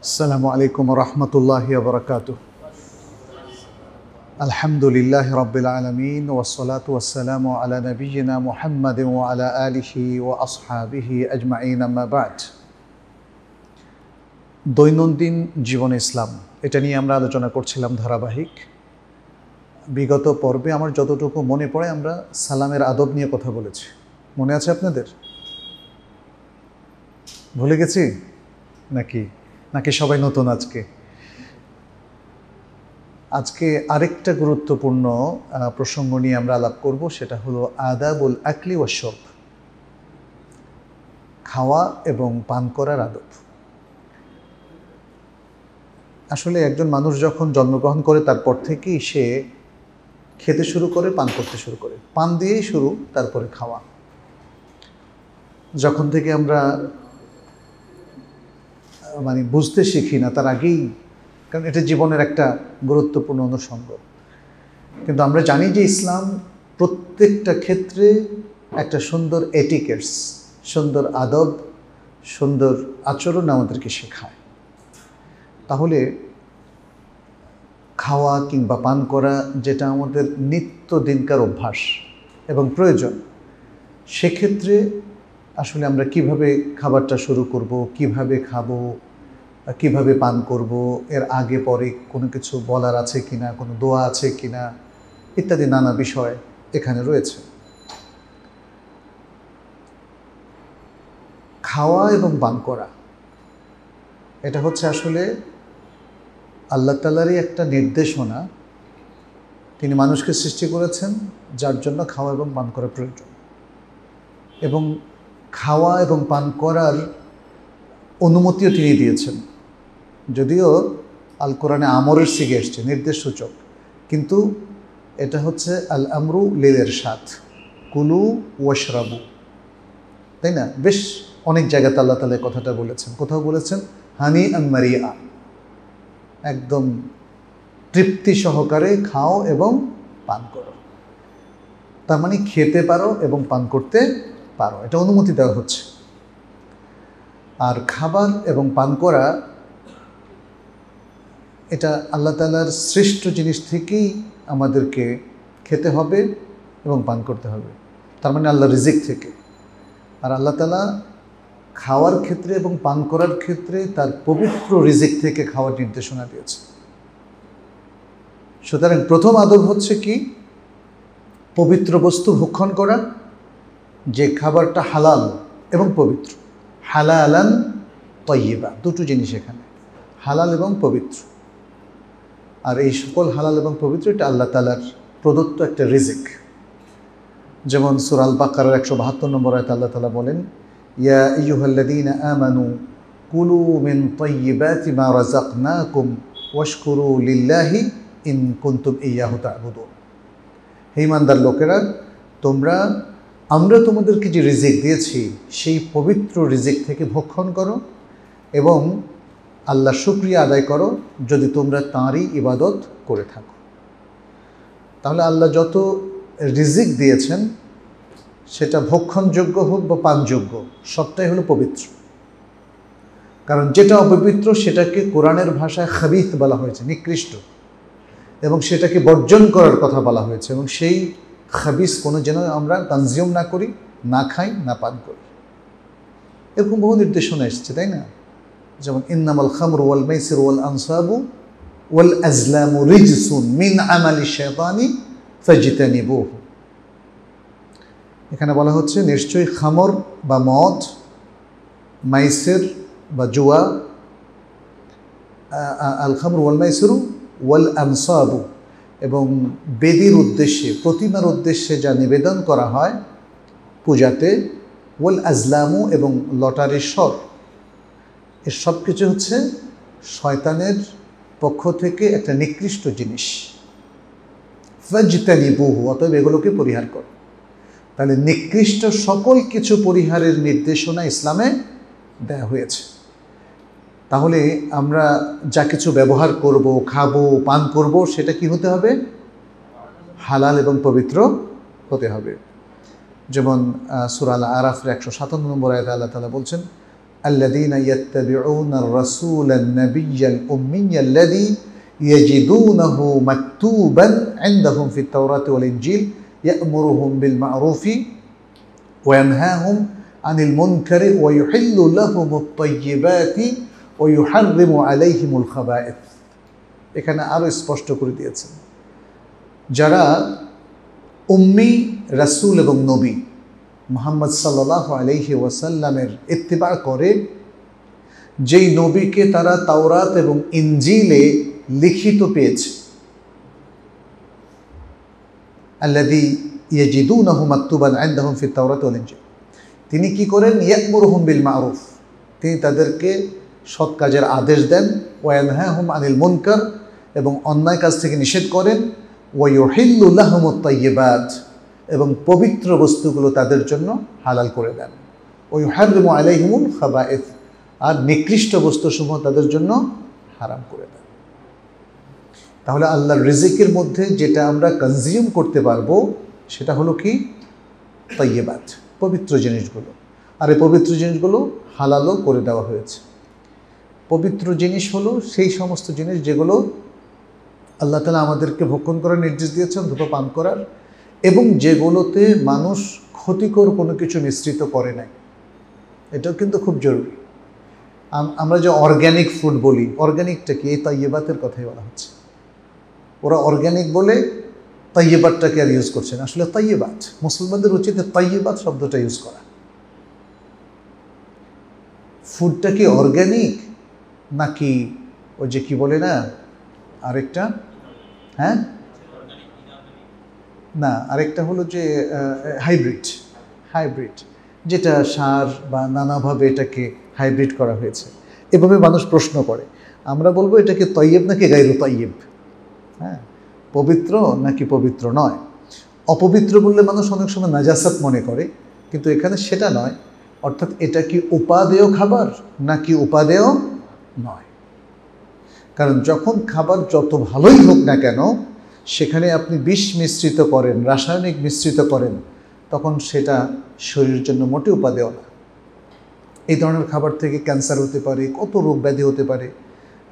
السلام عليكم ورحمة الله وبركاته الحمد لله رب العالمين والصلاة والسلام على نبينا محمد وعلى آله وأصحابه أجمعين ما بعد দৈনন্দিন জীবন ইসলাম এটা নিয়ে আমরা আলোচনা করছিলাম ধারাবাহিক বিগত পর্বে আমার যতটুকু মনে পড়ে আমরা সালামের আদব নিয়ে কথা বলেছি মনে আছে আপনাদের ভুলে গেছি নাকি নাকি সবাই নতুন আজকে আজকে আরেকটা গুরুত্বপূর্ণ প্রসঙ্গ নিয়ে আমরা আলাপ করব সেটা হলো আদাবুল আকলি ও খাওয়া এবং পান করার আদব আসলে একজন মানুষ যখন জন্মগ্রহণ করে তারপর থেকেই সে খেতে শুরু করে পান করতে শুরু করে পান দিয়েই শুরু তারপরে খাওয়া যখন থেকে আমরা মানে বুঝতে শিখি না তার আগেই কারণ এটা জীবনের একটা গুরুত্বপূর্ণ অনুষঙ্গ কিন্তু আমরা জানি যে ইসলাম প্রত্যেকটা ক্ষেত্রে একটা সুন্দর এটিকেটস সুন্দর আদব সুন্দর আচরণ আমাদেরকে শেখায় তাহলে খাওয়া কিংবা পান করা যেটা আমাদের নিত্য দিনকার অভ্যাস এবং প্রয়োজন সেক্ষেত্রে আসলে আমরা কিভাবে খাবারটা শুরু করব কিভাবে খাবো কিভাবে পান করব এর আগে পরে কোনো কিছু বলার আছে কি না কোনো দোয়া আছে কি না ইত্যাদি নানা বিষয় এখানে রয়েছে খাওয়া এবং পান করা এটা হচ্ছে আসলে আল্লাহ তালারই একটা নির্দেশনা তিনি মানুষকে সৃষ্টি করেছেন যার জন্য খাওয়া এবং পান করা প্রয়োজন এবং খাওয়া এবং পান করার অনুমতিও তিনি দিয়েছেন যদিও আল কোরআনে আমরের সিগে এসছে নির্দেশ সূচক কিন্তু এটা হচ্ছে আল আমরু লেদের সাথ কুলু ওয়াশরাবু তাই না বেশ অনেক জায়গাতে আল্লাহ তালে কথাটা বলেছেন কোথাও বলেছেন হানি মারিয়া একদম তৃপ্তি সহকারে খাও এবং পান করো তার মানে খেতে পারো এবং পান করতে পারো এটা অনুমতি দেওয়া হচ্ছে আর খাবার এবং পান করা এটা আল্লাহ তালার শ্রেষ্ঠ জিনিস থেকেই আমাদেরকে খেতে হবে এবং পান করতে হবে তার মানে আল্লাহ রিজিক থেকে আর আল্লাহ তালা খাওয়ার ক্ষেত্রে এবং পান করার ক্ষেত্রে তার পবিত্র রিজিক থেকে খাওয়ার নির্দেশনা দিয়েছে সুতরাং প্রথম আদর হচ্ছে কি পবিত্র বস্তু ভক্ষণ করা যে খাবারটা হালাল এবং পবিত্র হালালান তৈবা দুটো জিনিস এখানে হালাল এবং পবিত্র আর এই সকল হালাল এবং পবিত্র এটা আল্লাহ তালার প্রদত্ত একটা রিজিক যেমন সুরাল বাকার একশো বাহাত্তর নম্বর আয়তা আল্লাহ তালা বলেন ইয়া ইয়ুহাল্লাদিন আমানু কুলু মিন তৈবাতি মা কুম ওয়াশকুরু লিল্লাহি ইন কুন্তুম ইয়াহু তাবুদুন লোকেরা তোমরা আমরা তোমাদেরকে যে রিজিক দিয়েছি সেই পবিত্র রিজিক থেকে ভক্ষণ করো এবং আল্লাহ শুক্রিয়া আদায় করো যদি তোমরা তাঁরই ইবাদত করে থাকো তাহলে আল্লাহ যত রিজিক দিয়েছেন সেটা ভক্ষণযোগ্য হোক বা পানযোগ্য সবটাই হলো পবিত্র কারণ যেটা অপবিত্র সেটাকে কোরআনের ভাষায় খাবিহ বলা হয়েছে নিকৃষ্ট এবং সেটাকে বর্জন করার কথা বলা হয়েছে এবং সেই খাবিস কোনো যেন আমরা কনজিউম না করি না খাই না পান করি এরকম বহু নির্দেশনা এসছে তাই না যেমন ইন্নামাল খামর ওয়াল মাইসির ওয়াল আনসাবু ওয়াল আজলামু রিজসুন মিন আমালি শেতানি ফাজিতানিবু এখানে বলা হচ্ছে নিশ্চয়ই খামর বা মদ মাইসের বা জুয়া আল খামর ওয়াল মাইসিরু ওয়াল আনসাবু এবং বেদির উদ্দেশ্যে প্রতিমার উদ্দেশ্যে যা নিবেদন করা হয় পূজাতে ওয়াল আজলামু এবং লটারির স্বর এর সব কিছু হচ্ছে শয়তানের পক্ষ থেকে একটা নিকৃষ্ট জিনিস ফাজিতানি বহু অতএব এগুলোকে পরিহার কর তাহলে নিকৃষ্ট সকল কিছু পরিহারের নির্দেশনা ইসলামে দেয়া হয়েছে তাহলে আমরা যা কিছু ব্যবহার করব খাব পান করব সেটা কি হতে হবে হালাল এবং পবিত্র হতে হবে যেমন সুরাল আরাফের একশো সাতান্ন নম্বর আয়তা আল্লাহ তালা বলছেন আল্লাদিন রসুল নবিয়াল উম্মিয়াল্লাদি ইয়াজিদুনহু মাকতুবান ইনদাহুম ফিত তাওরাত ওয়াল ইনজিল ইয়ামুরুহুম বিল মারুফি ওয়া ইয়ানহাহুম আনিল মুনকারি ওয়া ইউহিল্লু লাহুম আত-তাইয়্যিবাতি ও ইউহারিমু আলাইহিমুল খাবায়েত এখানে আরও স্পষ্ট করে দিয়েছেন যারা উম্মি রাসুল এবং নবী মোহাম্মদ সাল্লাহ আলহি ওয়াসাল্লামের ইত্তিবা করে যেই নবীকে তারা তাওরাত এবং ইঞ্জিলে লিখিত পেয়েছে আল্লাদি ইয়াজিদুন আহমাত্তুবান আইন্দাহম ফির তাওরাত তিনি কি করেন ইয়াকমুর বিল মারুফ তিনি তাদেরকে সৎ কাজের আদেশ দেন ওয়ান হ্যাঁ হুম আনিল মুনকার এবং অন্যায় কাজ থেকে নিষেধ করেন ওয়ুহিল্লাহমত্তাইবাদ এবং পবিত্র বস্তুগুলো তাদের জন্য হালাল করে দেন ওই হারম আলাইহমুল এফ আর নিকৃষ্ট বস্তুসমূহ তাদের জন্য হারাম করে দেন তাহলে আল্লাহর রিজিকের মধ্যে যেটা আমরা কনজিউম করতে পারবো সেটা হলো কি তৈবাদ পবিত্র জিনিসগুলো আর এই পবিত্র জিনিসগুলো হালালও করে দেওয়া হয়েছে পবিত্র জিনিস হলো সেই সমস্ত জিনিস যেগুলো আল্লাহ তালা আমাদেরকে ভক্ষণ করার নির্দেশ দিয়েছেন ধূপ পান করার এবং যেগুলোতে মানুষ ক্ষতিকর কোনো কিছু মিশ্রিত করে নাই এটাও কিন্তু খুব জরুরি আমরা যে অর্গ্যানিক ফুড বলি কি এই তাইয়েবাতের কথাই বলা হচ্ছে ওরা অর্গ্যানিক বলে তাইয়েবাতটাকে আর ইউজ করছেন আসলে তাইয়েবাত মুসলমানদের উচিত তাইয়েবাত শব্দটা ইউজ করা ফুডটা কি অর্গ্যানিক নাকি ওই যে কি বলে না আরেকটা হ্যাঁ না আরেকটা হলো যে হাইব্রিড হাইব্রিড যেটা সার বা নানাভাবে এটাকে হাইব্রিড করা হয়েছে এভাবে মানুষ প্রশ্ন করে আমরা বলবো এটাকে তৈয়েব নাকি গাইরু তৈয়েব হ্যাঁ পবিত্র নাকি পবিত্র নয় অপবিত্র বললে মানুষ অনেক সময় নাজাসাত মনে করে কিন্তু এখানে সেটা নয় অর্থাৎ এটা কি উপাদেয় খাবার নাকি উপাদেয় নয় কারণ যখন খাবার যত ভালোই হোক না কেন সেখানে আপনি বিষ মিশ্রিত করেন রাসায়নিক মিশ্রিত করেন তখন সেটা শরীরের জন্য মোটে উপাদেয় না এই ধরনের খাবার থেকে ক্যান্সার হতে পারে কত রোগ ব্যাধি হতে পারে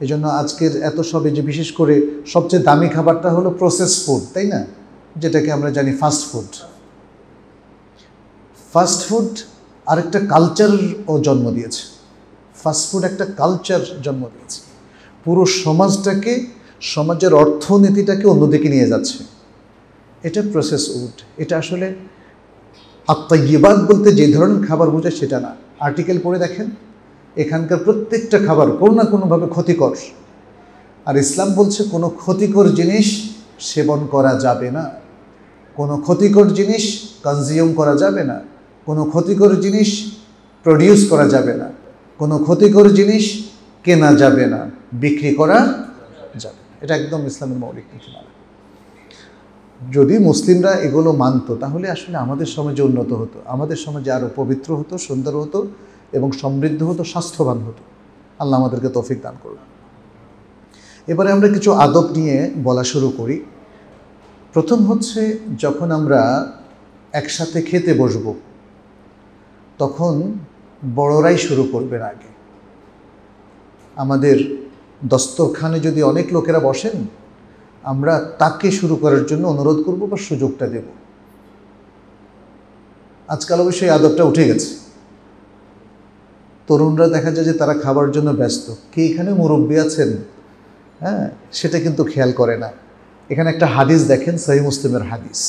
এই জন্য আজকের এত সবে যে বিশেষ করে সবচেয়ে দামি খাবারটা হলো প্রসেস ফুড তাই না যেটাকে আমরা জানি ফাস্ট ফুড ফাস্ট ফুড আরেকটা কালচারও জন্ম দিয়েছে ফাস্টফুড একটা কালচার জন্ম দিয়েছে পুরো সমাজটাকে সমাজের অর্থনীতিটাকে অন্যদিকে নিয়ে যাচ্ছে এটা প্রসেস উড এটা আসলে আত্মাইবাদ বলতে যে ধরনের খাবার বোঝায় সেটা না আর্টিকেল পড়ে দেখেন এখানকার প্রত্যেকটা খাবার কোনো না কোনোভাবে ক্ষতিকর আর ইসলাম বলছে কোনো ক্ষতিকর জিনিস সেবন করা যাবে না কোনো ক্ষতিকর জিনিস কনজিউম করা যাবে না কোনো ক্ষতিকর জিনিস প্রডিউস করা যাবে না কোনো ক্ষতিকর জিনিস কেনা যাবে না বিক্রি করা যাবে এটা একদম ইসলামের মৌলিক নীতিমালা যদি মুসলিমরা এগুলো মানত তাহলে আসলে আমাদের সমাজে উন্নত হতো আমাদের সমাজে আরও পবিত্র হতো সুন্দর হতো এবং সমৃদ্ধ হতো স্বাস্থ্যবান হতো আল্লাহ আমাদেরকে তফিক দান করবে এবারে আমরা কিছু আদব নিয়ে বলা শুরু করি প্রথম হচ্ছে যখন আমরা একসাথে খেতে বসব তখন বড়রাই শুরু করবেন আগে আমাদের দস্তরখানে যদি অনেক লোকেরা বসেন আমরা তাকে শুরু করার জন্য অনুরোধ করব বা সুযোগটা দেব আজকাল অবশ্যই আদবটা উঠে গেছে তরুণরা দেখা যায় যে তারা খাবার জন্য ব্যস্ত কে এখানে মুরব্বী আছেন হ্যাঁ সেটা কিন্তু খেয়াল করে না এখানে একটা হাদিস দেখেন সহি মুসলিমের হাদিস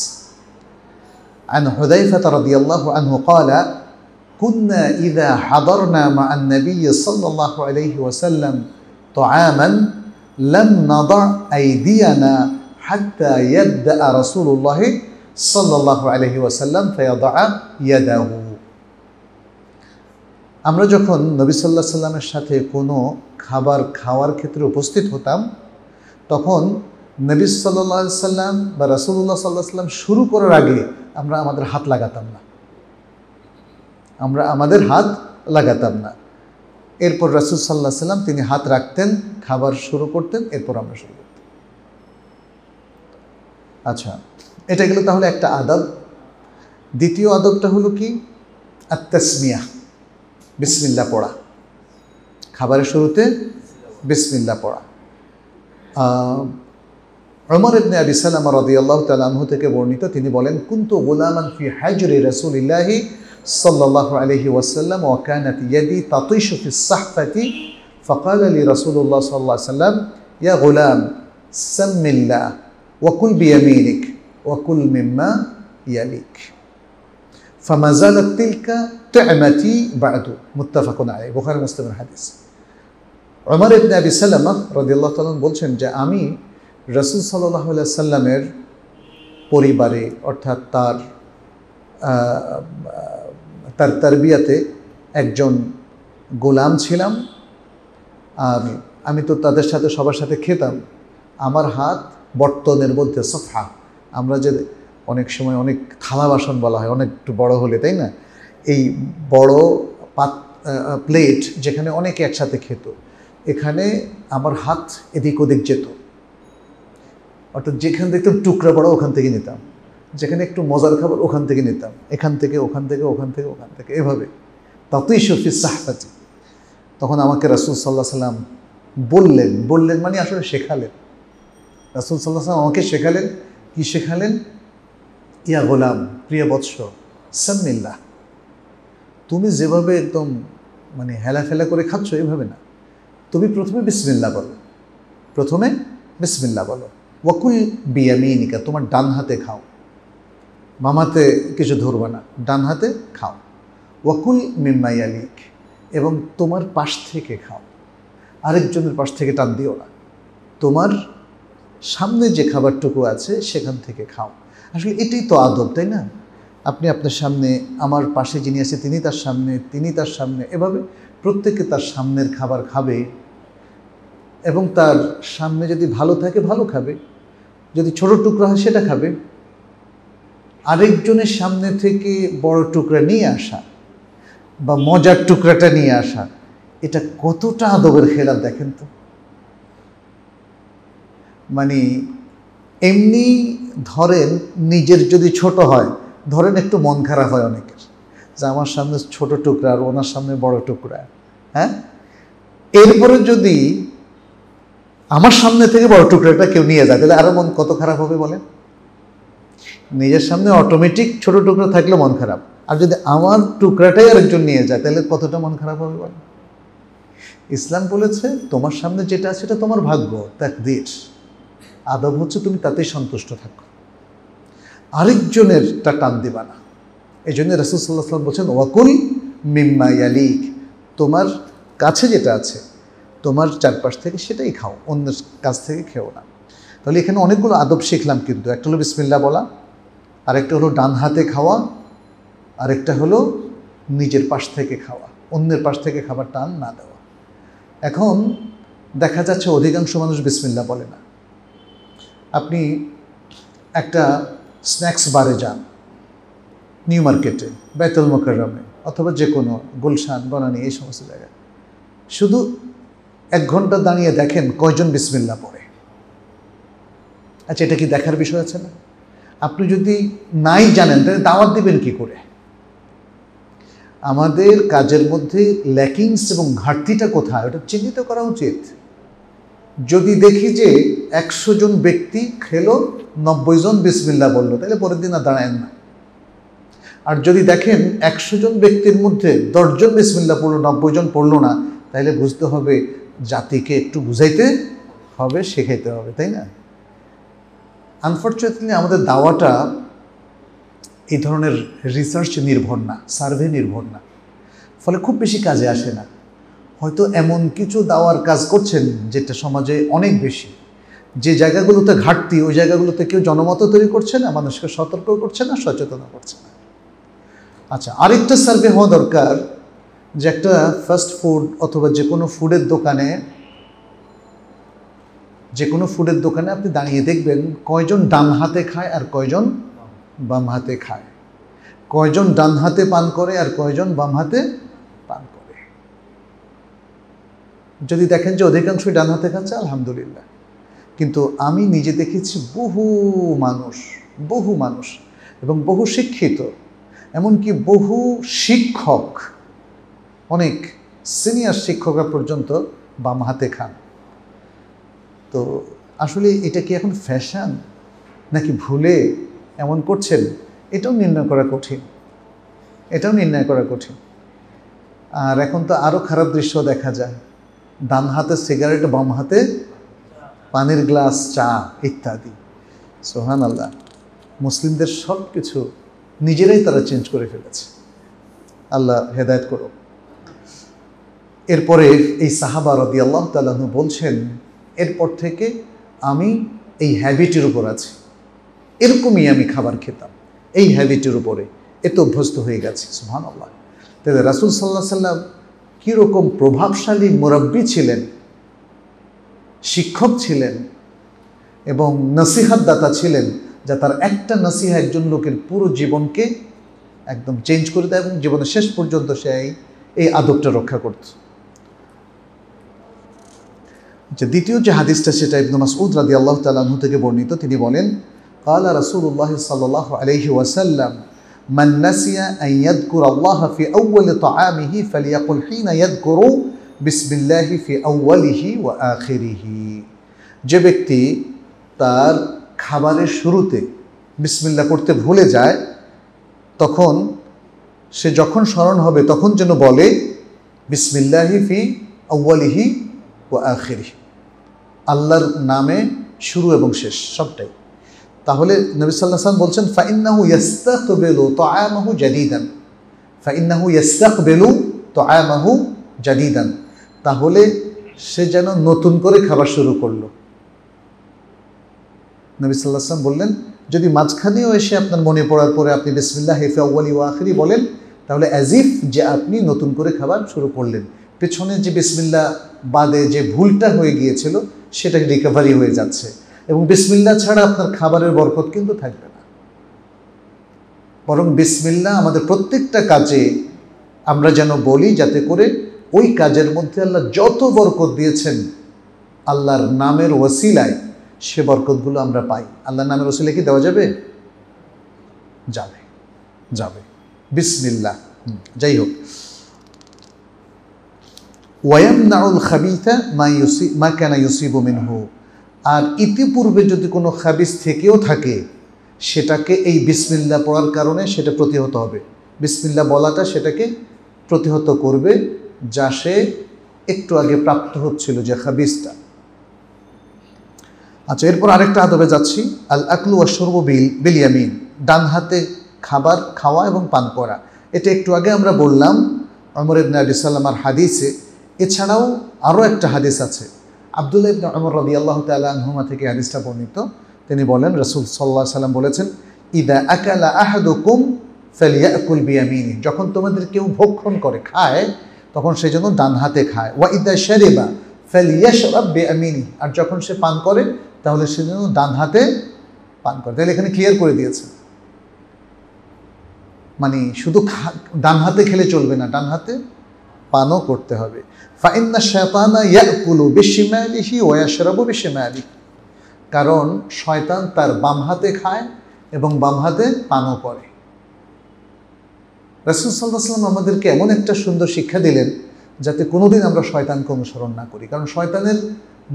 আন হদাইফা তারা দিয়াল্লাহ عنه قال كنا إذا حضرنا مع النبي صلى الله عليه وسلم طعاما لم نضع أيدينا حتى يبدأ رسول الله صلى الله عليه وسلم فيضع يده আমরা যখন নবী সাল্লাহ সাল্লামের সাথে কোনো খাবার খাওয়ার ক্ষেত্রে উপস্থিত হতাম তখন নবী সাল্লাহ সাল্লাম বা রাসুল্লাহ সাল্লাহ সাল্লাম শুরু করার আগে আমরা আমাদের হাত লাগাতাম না আমরা আমাদের হাত লাগাতাম না এরপর রাসুল সাল্লাহ সাল্লাম তিনি হাত রাখতেন খাবার শুরু করতেন এরপর আমরা শুরু করতাম আচ্ছা এটা গেল তাহলে একটা আদব দ্বিতীয় আদবটা হলো কি আত্মাসমিয়া বিসমিল্লা পড়া খাবারের শুরুতে বিসমিল্লা পড়া অমর ইবনে আবি সালাম রদি আল্লাহ তালাহু থেকে বর্ণিত তিনি বলেন কুন্তু গোলামান ফি হাজরি রসুল صلى الله عليه وسلم وكانت يدي تطيش في الصحفة فقال لي رسول الله صلى الله عليه وسلم يا غلام سم الله وكل بيمينك وكل مما يليك فما زالت تلك طعمتي بعد متفق عليه بخاري বুখারী মুসলিমের হাদিস ওমর ইবনে আবি সালামা রাদিয়াল্লাহু তাআলা বলছেন যে আমি রাসূল সাল্লাল্লাহু আলাইহি সাল্লামের পরিবারে অর্থাৎ তার তার তারবিয়াতে একজন গোলাম ছিলাম আর আমি তো তাদের সাথে সবার সাথে খেতাম আমার হাত বর্তনের মধ্যে সফা আমরা যে অনেক সময় অনেক থালা বাসন বলা হয় অনেক একটু বড় হলে তাই না এই বড় পাত প্লেট যেখানে অনেকে একসাথে খেত এখানে আমার হাত এদিক ওদিক যেত অর্থাৎ যেখান দেখতাম টুকরা বড় ওখান থেকে নিতাম যেখানে একটু মজার খাবার ওখান থেকে নিতাম এখান থেকে ওখান থেকে ওখান থেকে ওখান থেকে এভাবে তাতেই শফি সাহবাতি তখন আমাকে রাসুল সাল্লাহ সাল্লাম বললেন বললেন মানে আসলে শেখালেন রাসুল সাল্লাহ সাল্লাম আমাকে শেখালেন কি শেখালেন ইয়া গোলাম প্রিয় বৎস সাম্মিল্লাহ তুমি যেভাবে একদম মানে হেলা ফেলা করে খাচ্ছ এভাবে না তুমি প্রথমে বিসমিল্লা বলো প্রথমে বিসমিল্লা বলো ওয়াকুল বিয়ামিনিকা তোমার ডান হাতে খাও মামাতে কিছু ধরবে না ডান হাতে খাও ওয়াকুল মিম্মাই আলিক এবং তোমার পাশ থেকে খাও আরেকজনের পাশ থেকে টান দিও না তোমার সামনে যে খাবারটুকু আছে সেখান থেকে খাও আসলে এটাই তো আদব তাই না আপনি আপনার সামনে আমার পাশে যিনি আছে তিনি তার সামনে তিনি তার সামনে এভাবে প্রত্যেকে তার সামনের খাবার খাবে এবং তার সামনে যদি ভালো থাকে ভালো খাবে যদি ছোটো টুকরা হয় সেটা খাবে আরেকজনের সামনে থেকে বড় টুকরা নিয়ে আসা বা মজার টুকরাটা নিয়ে আসা এটা কতটা আদবের খেলা দেখেন তো মানে এমনি ধরেন নিজের যদি ছোট হয় ধরেন একটু মন খারাপ হয় অনেকের যে আমার সামনে ছোট টুকরা আর ওনার সামনে বড় টুকরা হ্যাঁ এরপরে যদি আমার সামনে থেকে বড় টুকরাটা কেউ নিয়ে যায় তাহলে আরও মন কত খারাপ হবে বলেন নিজের সামনে অটোমেটিক ছোট টুকরো থাকলে মন খারাপ আর যদি আমার টুকরাটাই আরেকজন নিয়ে যায় তাহলে কতটা মন খারাপ হবে বল ইসলাম বলেছে তোমার সামনে যেটা আছে সেটা তোমার ভাগ্য দেশ আদব হচ্ছে তুমি তাতেই সন্তুষ্ট থাকো আরেকজনের তা টান দিবা না এই জন্য রাসুলসাল্লাহ সাল্লাম বলছেন ওয়াকুল মিম্মা ইয়ালিক তোমার কাছে যেটা আছে তোমার চারপাশ থেকে সেটাই খাও অন্যের কাছ থেকে খেও না তাহলে এখানে অনেকগুলো আদব শিখলাম কিন্তু একটা হলো বিসমিল্লা বলা আরেকটা হলো ডান হাতে খাওয়া আরেকটা হলো নিজের পাশ থেকে খাওয়া অন্যের পাশ থেকে খাবার টান না দেওয়া এখন দেখা যাচ্ছে অধিকাংশ মানুষ বিসমিল্লা বলে না আপনি একটা স্ন্যাক্স বারে যান নিউ মার্কেটে বেতল মোকারমে অথবা যে কোনো গুলশান বনানি এই সমস্ত জায়গায় শুধু এক ঘন্টা দাঁড়িয়ে দেখেন কয়জন বিসমিল্লা পড়ে আচ্ছা এটা কি দেখার বিষয় আছে না আপনি যদি নাই জানেন তাহলে দাওয়াত দিবেন কি করে আমাদের কাজের মধ্যে ল্যাকিংস এবং ঘাটতিটা কোথায় ওটা চিহ্নিত করা উচিত যদি দেখি যে একশো জন ব্যক্তি খেলো নব্বই জন বিসমিল্লা বললো তাহলে পরের দিন আর দাঁড়ায় না আর যদি দেখেন একশো জন ব্যক্তির মধ্যে দশজন বিসমিল্লা পড়লো নব্বই জন পড়লো না তাহলে বুঝতে হবে জাতিকে একটু বুঝাইতে হবে শেখাইতে হবে তাই না আনফর্চুনেটলি আমাদের দাওয়াটা এই ধরনের রিসার্চ নির্ভর না সার্ভে নির্ভর না ফলে খুব বেশি কাজে আসে না হয়তো এমন কিছু দাওয়ার কাজ করছেন যেটা সমাজে অনেক বেশি যে জায়গাগুলোতে ঘাটতি ওই জায়গাগুলোতে কেউ জনমত তৈরি করছে না মানুষকে সতর্ক করছে না সচেতন করছে না আচ্ছা আরেকটা সার্ভে হওয়া দরকার যে একটা ফাস্ট ফুড অথবা যে কোনো ফুডের দোকানে যে কোনো ফুডের দোকানে আপনি দাঁড়িয়ে দেখবেন কয়জন ডান হাতে খায় আর কয়জন বাম হাতে খায় কয়জন ডান হাতে পান করে আর কয়জন বাম হাতে পান করে যদি দেখেন যে অধিকাংশই ডান হাতে খাচ্ছে আলহামদুলিল্লাহ কিন্তু আমি নিজে দেখেছি বহু মানুষ বহু মানুষ এবং বহু শিক্ষিত এমনকি বহু শিক্ষক অনেক সিনিয়র শিক্ষকরা পর্যন্ত বাম হাতে খান তো আসলে এটা কি এখন ফ্যাশন নাকি ভুলে এমন করছেন এটাও নির্ণয় করা কঠিন এটাও নির্ণয় করা কঠিন আর এখন তো আরও খারাপ দৃশ্য দেখা যায় ডান হাতে সিগারেট বাম হাতে পানির গ্লাস চা ইত্যাদি সোহান আল্লাহ মুসলিমদের সব কিছু নিজেরাই তারা চেঞ্জ করে ফেলেছে আল্লাহ হেদায়ত করো এরপরে এই সাহাবা রদি আল্লাহ তাল্লাহ বলছেন এরপর থেকে আমি এই হ্যাবিটের উপর আছি এরকমই আমি খাবার খেতাম এই হ্যাবিটের উপরে এত অভ্যস্ত হয়ে গেছে সুহান আল্লাহ তাহলে রাসুল সাল্লাহ সাল্লাম কীরকম প্রভাবশালী মুরব্বী ছিলেন শিক্ষক ছিলেন এবং নসিহাত দাতা ছিলেন যা তার একটা নসিহা একজন লোকের পুরো জীবনকে একদম চেঞ্জ করে দেয় এবং জীবনের শেষ পর্যন্ত সে এই আদবটা রক্ষা করত যে দ্বিতীয় যে হাদিসটা সেটা ইবনু মাসউদ রাদি আল্লাহ তালু থেকে বর্ণিত তিনি বলেন কালা রাসুল্লাহ সাল্লাহ আলহি ওয়াসাল্লাম من نسي أن يذكر الله في أول طعامه فليقل حين يذكر بسم الله في أوله وآخره যে ব্যক্তি তার খাবারের শুরুতে বিসমিল্লা করতে ভুলে যায় তখন সে যখন স্মরণ হবে তখন যেন বলে বিসমিল্লাহি ফি আউ্বালিহি ও আখিরিহি আল্লাহর নামে শুরু এবং শেষ সবটাই তাহলে নবী সাল্লাহ সাল্লাম বলছেন ফাইন্নাহু ইয়াস্তাক বেলু তো আয়ামাহু জাদিদান ফাইন্নাহু ইয়াস্তাক বেলু তো আয়ামাহু জাদিদান তাহলে সে যেন নতুন করে খাবার শুরু করলো নবী সাল্লাহ সাল্লাম বললেন যদি মাঝখানেও এসে আপনার মনে পড়ার পরে আপনি বিসমিল্লাহ হেফে আউ্বালি ওয়াখরি বলেন তাহলে অ্যাজ ইফ যে আপনি নতুন করে খাবার শুরু করলেন পেছনে যে বিসমিল্লা বাদে যে ভুলটা হয়ে গিয়েছিল সেটা রিকভারি হয়ে যাচ্ছে এবং বিসমিল্লা ছাড়া আপনার খাবারের বরকত কিন্তু থাকবে না বরং বিসমিল্লা আমাদের প্রত্যেকটা কাজে আমরা যেন বলি যাতে করে ওই কাজের মধ্যে আল্লাহ যত বরকত দিয়েছেন আল্লাহর নামের ওসিলায় সে বরকতগুলো আমরা পাই আল্লাহর নামের ওসিলায় কি দেওয়া যাবে যাবে যাবে বিসমিল্লা যাই হোক ওয়ামনাউল খাবিতা মা ইউসি মা কানা ইউসিবু মিনহু আর ইতিপূর্বে যদি কোনো খাবিস থেকেও থাকে সেটাকে এই বিসমিল্লা পড়ার কারণে সেটা প্রতিহত হবে বিসমিল্লা বলাটা সেটাকে প্রতিহত করবে যা সে একটু আগে প্রাপ্ত হচ্ছিল যে খাবিসটা আচ্ছা এরপর আরেকটা আদবে যাচ্ছি আল আকলু সর্ব বিল বিলিয়ামিন ডান হাতে খাবার খাওয়া এবং পান করা এটা একটু আগে আমরা বললাম অমর ইবনে আবি সাল্লামার হাদিসে এছাড়াও আরও একটা হাদিস আছে আবদুল্লাহ ইবনে ওমর রদি আল্লাহ তাল্লাহমা থেকে হাদিসটা বর্ণিত তিনি বলেন রসুল সাল্লাহ সাল্লাম বলেছেন ইদা আকালা আহাদুকুম ফেলিয়া আকুল বিয়ামিনী যখন তোমাদের কেউ ভক্ষণ করে খায় তখন সে যেন ডান হাতে খায় ওয়া ইদা শেরেবা ফেলিয়া শরাব বেআমিনি আর যখন সে পান করে তাহলে সে যেন ডান হাতে পান করে তাহলে এখানে ক্লিয়ার করে দিয়েছে মানে শুধু ডান হাতে খেলে চলবে না ডান হাতে পানও করতে হবে ফাইন্না শয়তানা ইয়াকুলু বেশিমালিহি ওয়াশরাবু বেশিমালি কারণ শয়তান তার বাম হাতে খায় এবং বাম হাতে পানও করে রাসুল সাল্লাহ সাল্লাম আমাদেরকে এমন একটা সুন্দর শিক্ষা দিলেন যাতে কোনোদিন আমরা শয়তানকে অনুসরণ না করি কারণ শয়তানের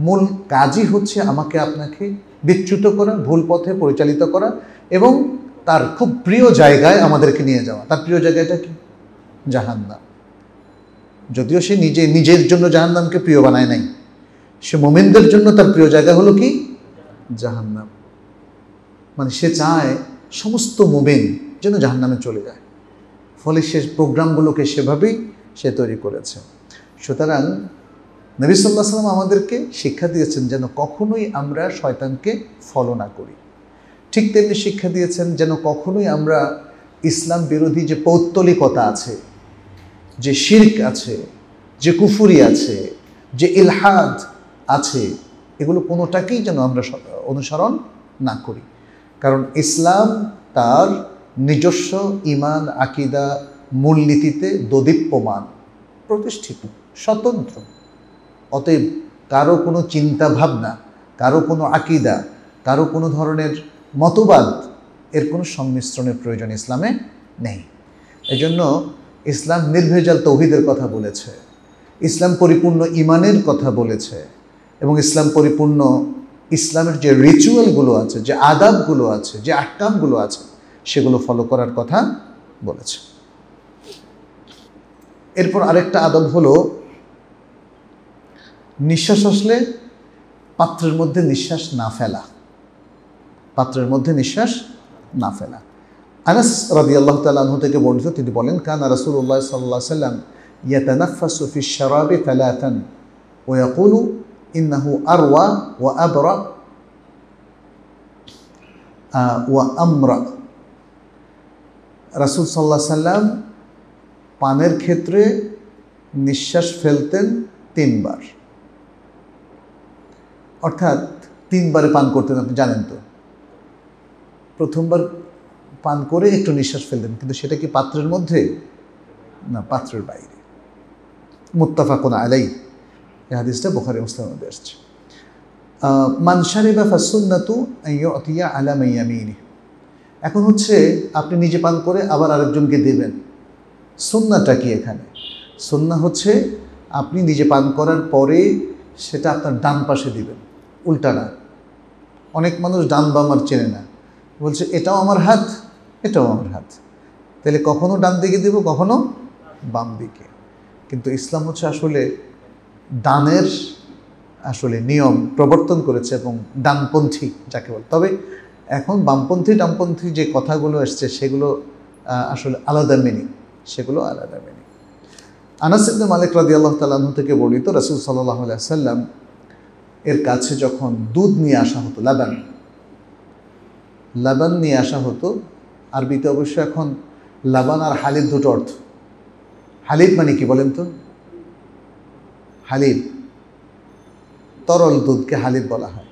মূল কাজই হচ্ছে আমাকে আপনাকে বিচ্যুত করা ভুল পথে পরিচালিত করা এবং তার খুব প্রিয় জায়গায় আমাদেরকে নিয়ে যাওয়া তার প্রিয় জায়গাটা কি জাহান্না যদিও সে নিজে নিজের জন্য জাহান্নামকে প্রিয় বানায় নাই সে মোমেনদের জন্য তার প্রিয় জায়গা হলো কি জাহান্নাম মানে সে চায় সমস্ত মোমেন যেন জাহান্নামে চলে যায় ফলে সে প্রোগ্রামগুলোকে সেভাবেই সে তৈরি করেছে সুতরাং নবী সাল্লাহ সাল্লাম আমাদেরকে শিক্ষা দিয়েছেন যেন কখনোই আমরা শয়তানকে ফলো না করি ঠিক তেমনি শিক্ষা দিয়েছেন যেন কখনোই আমরা ইসলাম বিরোধী যে পৌত্তলিকতা আছে যে শির্ক আছে যে কুফুরি আছে যে ইলহাদ আছে এগুলো কোনোটাকেই যেন আমরা অনুসরণ না করি কারণ ইসলাম তার নিজস্ব ইমান আকিদা মূলনীতিতে দদীপ্যমান প্রতিষ্ঠিত স্বতন্ত্র অতএব কারো কোনো চিন্তা ভাবনা কারো কোনো আকিদা কারো কোনো ধরনের মতবাদ এর কোনো সংমিশ্রণের প্রয়োজন ইসলামে নেই এজন্য ইসলাম নির্ভেজাল তৌহিদের কথা বলেছে ইসলাম পরিপূর্ণ ইমানের কথা বলেছে এবং ইসলাম পরিপূর্ণ ইসলামের যে রিচুয়ালগুলো আছে যে আদাবগুলো আছে যে আটকামগুলো আছে সেগুলো ফলো করার কথা বলেছে এরপর আরেকটা আদব হলো নিঃশ্বাস আসলে পাত্রের মধ্যে নিঃশ্বাস না ফেলা পাত্রের মধ্যে নিঃশ্বাস না ফেলা আনাস রাদি আল্লাহ তালু থেকে বর্ণিত তিনি বলেন কানা রাসুল্লাহ সাল্লাহ সাল্লাম ইয়াতানাফাসুফি শরাবে তালাতান ওয়াকুলু ইন্নাহু আরওয়া ওয়া আবরা ওয়া আমরা রাসুল সাল্লাহ সাল্লাম পানের ক্ষেত্রে নিঃশ্বাস ফেলতেন তিনবার অর্থাৎ তিনবারে পান করতেন আপনি জানেন তো প্রথমবার পান করে একটু নিঃশ্বাস ফেললেন কিন্তু সেটা কি পাত্রের মধ্যে না পাত্রের বাইরে কোন আলাই হাদিসটা বোখারি মুসলিম মধ্যে আসছে মানসারে বা ফাসুন্নাতু অতিয়া আলা মাইয়ামিনী এখন হচ্ছে আপনি নিজে পান করে আবার আরেকজনকে দেবেন সন্নাটা কি এখানে সন্না হচ্ছে আপনি নিজে পান করার পরে সেটা আপনার ডান পাশে দিবেন উল্টা না অনেক মানুষ ডান বামার চেনে না বলছে এটাও আমার হাত এটাও আমার হাত তাহলে কখনো ডান দিকে দেব কখনো বাম দিকে কিন্তু ইসলাম হচ্ছে আসলে দানের আসলে নিয়ম প্রবর্তন করেছে এবং ডানপন্থী যাকে বল তবে এখন বামপন্থী ডানপন্থী যে কথাগুলো এসছে সেগুলো আসলে আলাদা মেনি সেগুলো আলাদা মেনি আনাস মালিক রাদি আল্লাহ তালাহ থেকে বর্ণিত রাসুল সাল্লাহ সাল্লাম এর কাছে যখন দুধ নিয়ে আসা হতো লাবান লাবান নিয়ে আসা হতো আরবিতে অবশ্য এখন লাবান আর হালিদ দুটো অর্থ হালিদ মানে কি বলেন তো হালিদ তরল দুধকে হালিদ বলা হয়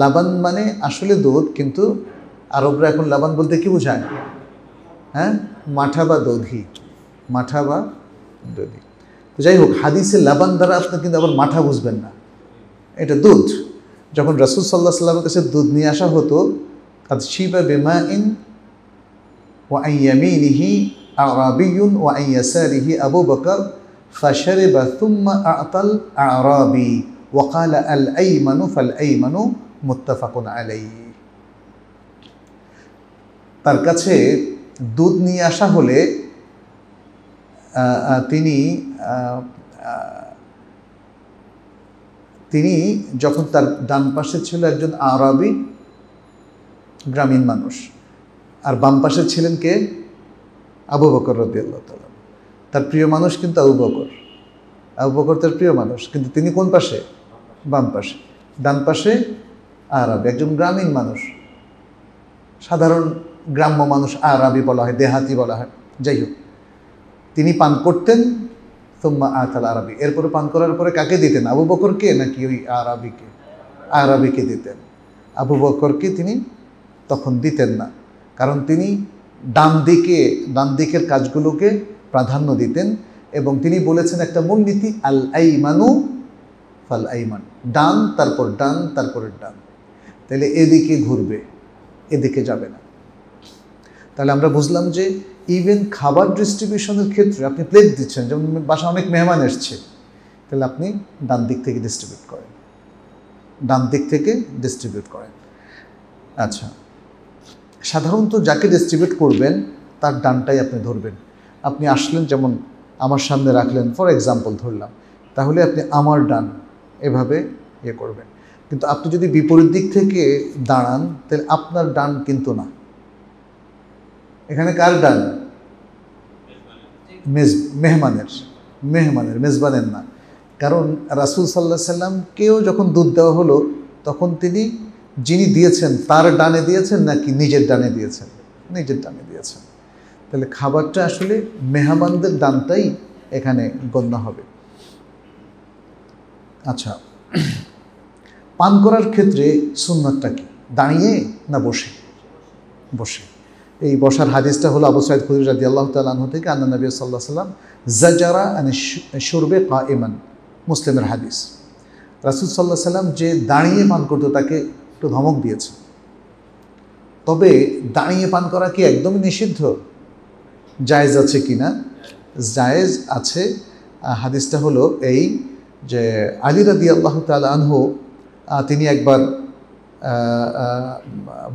লাবান মানে আসলে দুধ কিন্তু আরবরা এখন লাবান বলতে কি বোঝায় হ্যাঁ মাঠা বা দধি মাঠা বা দধি তো যাই হোক হাদিসে লাবান দ্বারা আপনি কিন্তু আবার মাঠা বুঝবেন না এটা দুধ যখন রাসুল সাল্লাহ সাল্লামের কাছে দুধ নিয়ে আসা হতো কাদ শিবা বেমা ইন وعن يمينه أعرابي وعن يساره أبو بكر فشرب ثم أعطى الأعرابي وقال الأيمن فالأيمن متفق عليه তার কাছে দুধ নিয়ে আসা হলে তিনি তিনি যখন তার ডান পাশে ছিল একজন আরবি গ্রামীণ মানুষ আর বাম পাশে ছিলেন কে আবু বকর আল্লাহ তালাম তার প্রিয় মানুষ কিন্তু আবু বকর আবু বকর তার প্রিয় মানুষ কিন্তু তিনি কোন পাশে বাম পাশে ডান পাশে আরব একজন গ্রামীণ মানুষ সাধারণ গ্রাম্য মানুষ আরবি বলা হয় দেহাতি বলা হয় যাই হোক তিনি পান করতেন সোম্মা আতাল আরবি এরপরে পান করার পরে কাকে দিতেন আবু বকরকে নাকি ওই আরবিকে আরবিকে দিতেন আবু বকরকে তিনি তখন দিতেন না কারণ তিনি ডান দিকে ডান দিকের কাজগুলোকে প্রাধান্য দিতেন এবং তিনি বলেছেন একটা নীতি আল আইমানু ফাল আইমান ডান তারপর ডান তারপরে ডান তাহলে এদিকে ঘুরবে এদিকে যাবে না তাহলে আমরা বুঝলাম যে ইভেন খাবার ডিস্ট্রিবিউশনের ক্ষেত্রে আপনি প্লেট দিচ্ছেন যেমন বাসা অনেক মেহমান এসছে তাহলে আপনি ডান দিক থেকে ডিস্ট্রিবিউট করেন ডান দিক থেকে ডিস্ট্রিবিউট করেন আচ্ছা সাধারণত যাকে ডিস্ট্রিবিউট করবেন তার ডানটাই আপনি ধরবেন আপনি আসলেন যেমন আমার সামনে রাখলেন ফর এক্সাম্পল ধরলাম তাহলে আপনি আমার ডান এভাবে ইয়ে করবেন কিন্তু আপনি যদি বিপরীত দিক থেকে দাঁড়ান তাহলে আপনার ডান কিন্তু না এখানে কার ডান মেজ মেহমানের মেহমানের মেজবানের না কারণ রাসুল সাল্লাহ সাল্লামকেও যখন দুধ দেওয়া হলো তখন তিনি যিনি দিয়েছেন তার ডানে দিয়েছেন নাকি নিজের ডানে দিয়েছেন নিজের ডানে দিয়েছেন তাহলে খাবারটা আসলে মেহমানদের দানটাই এখানে গণ্য হবে আচ্ছা পান করার ক্ষেত্রে সুন্নারটা কি দাঁড়িয়ে না বসে বসে এই বসার হাদিসটা হলো আবু সাইদ খুদির রাজি আল্লাহ তালাহ থেকে আন্না নবী সাল্লাহ সাল্লাম জাজারা আনে সুরবে কা ইমান মুসলিমের হাদিস রাসুল সাল্লাহ সাল্লাম যে দাঁড়িয়ে পান করতো তাকে একটু ধমক দিয়েছে তবে দাঁড়িয়ে পান করা কি একদমই নিষিদ্ধ জায়েজ আছে কি না জায়েজ আছে হাদিসটা হলো এই যে আলী রাদি আল্লাহ তাল আনহু তিনি একবার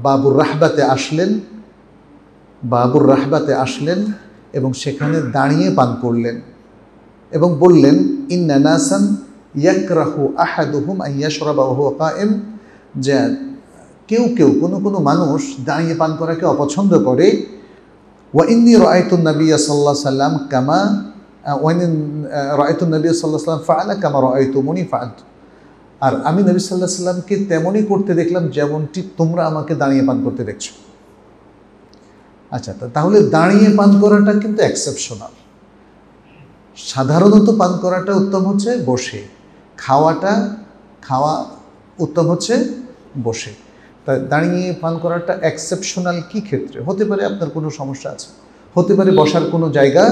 বাবুর রাহবাতে আসলেন বাবুর রাহবাতে আসলেন এবং সেখানে দাঁড়িয়ে পান করলেন এবং বললেন ইন্নানাসান ইয়াকরাহু আহাদুহুম আইয়াশরাবাহু এম যে কেউ কেউ কোনো কোনো মানুষ দাঁড়িয়ে পান করাকে অপছন্দ করে ওয়াইনি রয়তুল নবী সাল্লাহ সাল্লাম কামা ওয়াইন রয়তুল নবী সাল্লাহ সাল্লাম ফালা কামা রয়তুমনি ফালত আর আমি নবী সাল্লাহ সাল্লামকে তেমনই করতে দেখলাম যেমনটি তোমরা আমাকে দাঁড়িয়ে পান করতে দেখছো আচ্ছা তাহলে দাঁড়িয়ে পান করাটা কিন্তু এক্সেপশনাল সাধারণত পান করাটা উত্তম হচ্ছে বসে খাওয়াটা খাওয়া উত্তম হচ্ছে বসে তা দাঁড়িয়ে পান করাটা এক্সেপশনাল কি ক্ষেত্রে হতে পারে আপনার কোনো সমস্যা আছে হতে পারে বসার কোনো জায়গা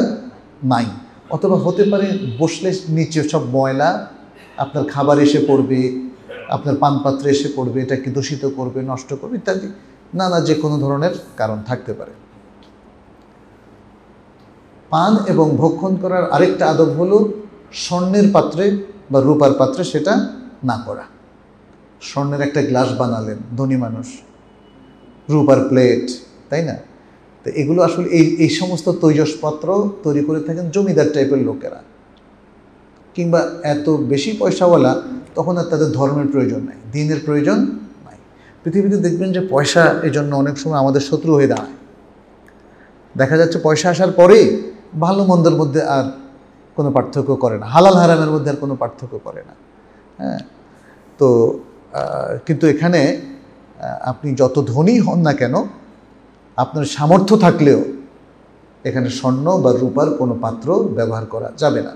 নাই অথবা হতে পারে বসলে নিচে সব ময়লা আপনার খাবার এসে পড়বে আপনার পানপাত্রে এসে পড়বে এটাকে দূষিত করবে নষ্ট করবে ইত্যাদি নানা যে কোনো ধরনের কারণ থাকতে পারে পান এবং ভক্ষণ করার আরেকটা আদব হলো স্বর্ণের পাত্রে বা রূপার পাত্রে সেটা না করা স্বর্ণের একটা গ্লাস বানালেন ধনী মানুষ রুপার প্লেট তাই না তো এগুলো আসলে এই এই সমস্ত তৈজসপত্র তৈরি করে থাকেন জমিদার টাইপের লোকেরা কিংবা এত বেশি পয়সাওয়ালা তখন আর তাদের ধর্মের প্রয়োজন নাই দিনের প্রয়োজন নাই পৃথিবীতে দেখবেন যে পয়সা এজন্য অনেক সময় আমাদের শত্রু হয়ে দাঁড়ায় দেখা যাচ্ছে পয়সা আসার পরে ভালো মন্দের মধ্যে আর কোনো পার্থক্য করে না হালাল হারামের মধ্যে আর কোনো পার্থক্য করে না হ্যাঁ তো কিন্তু এখানে আপনি যত ধনী হন না কেন আপনার সামর্থ্য থাকলেও এখানে স্বর্ণ বা রূপার কোনো পাত্র ব্যবহার করা যাবে না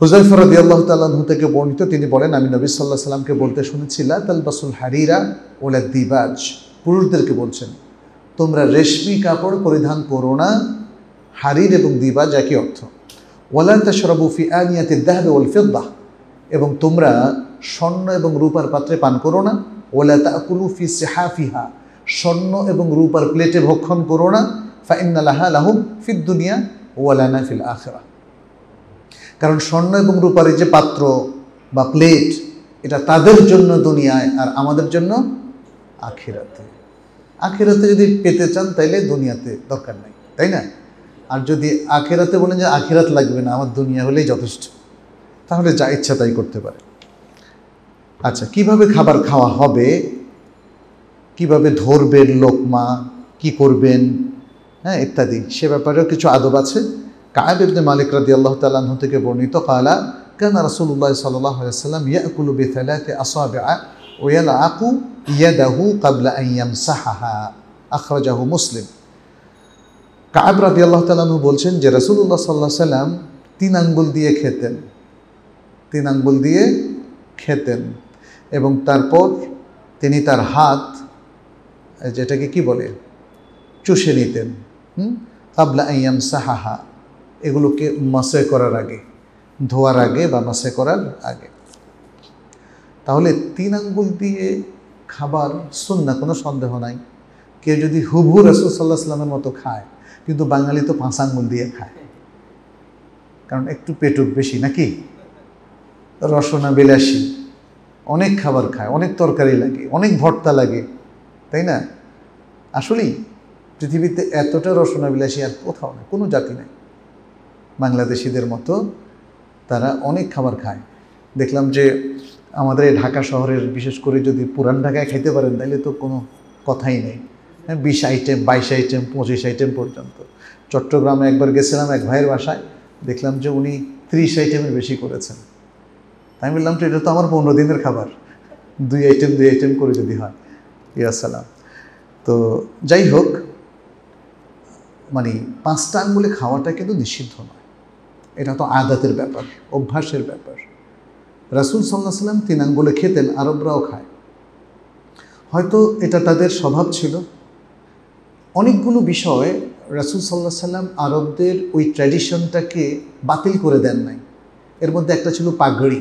হুজাইফর রদি আল্লাহ তাল্লাহ থেকে বর্ণিত তিনি বলেন আমি নবী সাল্লাহ সাল্লামকে বলতে শুনেছিলাম তালবাসুল হারিরা ওলা দিবাজ পুরুষদেরকে বলছেন তোমরা রেশমি কাপড় পরিধান করো না হারির এবং দিবাজ একই অর্থ ওলা তাশরাবু ফি আনিয়াতে দেহ ওল ফেদ্দাহ এবং তোমরা স্বর্ণ এবং রূপার পাত্রে পান করো না ওলা তা কুলুফি সেহাফিহা স্বর্ণ এবং রূপার প্লেটে ভক্ষণ করো না ফাইন্নালাহা লাহুম ফিদ দুনিয়া ওয়ালানা ফিল আখরা কারণ স্বর্ণ এবং রূপার যে পাত্র বা প্লেট এটা তাদের জন্য দুনিয়ায় আর আমাদের জন্য আখেরাতে আখেরাতে যদি পেতে চান তাইলে দুনিয়াতে দরকার নাই তাই না আর যদি আখেরাতে বলেন যে আখেরাত লাগবে না আমার দুনিয়া হলেই যথেষ্ট তাহলে যা ইচ্ছা তাই করতে পারে আচ্ছা কিভাবে খাবার খাওয়া হবে কিভাবে ধরবেন লোকমা কি করবেন হ্যাঁ ইত্যাদি সে ব্যাপারেও কিছু আদব আছে কায়াব ইবনে মালিক রাদি আল্লাহ তাল্লাহ থেকে বর্ণিত কালা কেন রাসুল্লাহ সাল্লাম ইয়াকুলু বিথালাতে আসবে ওয়াল আকু ইয়াদাহু কাবলা আইয়াম সাহাহা আখরাজাহু মুসলিম কায়েব রাদি আল্লাহ তাল্লাহ বলছেন যে রাসুল্লাহ সাল্লাহ সাল্লাম তিন আঙ্গুল দিয়ে খেতেন তিন আঙ্গুল দিয়ে খেতেন এবং তারপর তিনি তার হাত যেটাকে কি বলে চুষে নিতেন হুম কাবলা আইয়াম সাহাহা এগুলোকে মাসে করার আগে ধোয়ার আগে বা মাসে করার আগে তাহলে তিন আঙ্গুল দিয়ে খাবার না কোনো সন্দেহ নাই কেউ যদি হুবহু রসুল সাল্লাহ সাল্লামের মতো খায় কিন্তু বাঙালি তো পাঁচ আঙ্গুল দিয়ে খায় কারণ একটু পেটুক বেশি নাকি রসনা বিলাসী অনেক খাবার খায় অনেক তরকারি লাগে অনেক ভর্তা লাগে তাই না আসলেই পৃথিবীতে এতটা রসনাবিলাসী আর কোথাও না কোনো জাতি নেই বাংলাদেশিদের মতো তারা অনেক খাবার খায় দেখলাম যে আমাদের ঢাকা শহরের বিশেষ করে যদি পুরান ঢাকায় খাইতে পারেন তাহলে তো কোনো কথাই নেই হ্যাঁ বিশ আইটেম বাইশ আইটেম পঁচিশ আইটেম পর্যন্ত চট্টগ্রামে একবার গেছিলাম এক ভাইয়ের বাসায় দেখলাম যে উনি ত্রিশ আইটেমের বেশি করেছেন আমি বললাম তো এটা তো আমার পনেরো দিনের খাবার দুই আইটেম দুই আইটেম করে যদি হয় ইয়াসালাম তো যাই হোক মানে পাঁচটা আঙ্গুলে খাওয়াটা কিন্তু নিষিদ্ধ নয় এটা তো আদাতের ব্যাপার অভ্যাসের ব্যাপার রাসুল সাল্লাহ সাল্লাম তিন আঙ্গুলে খেতেন আরবরাও খায় হয়তো এটা তাদের স্বভাব ছিল অনেকগুলো বিষয় রাসুল সাল্লাহ সাল্লাম আরবদের ওই ট্র্যাডিশনটাকে বাতিল করে দেন নাই এর মধ্যে একটা ছিল পাগড়ি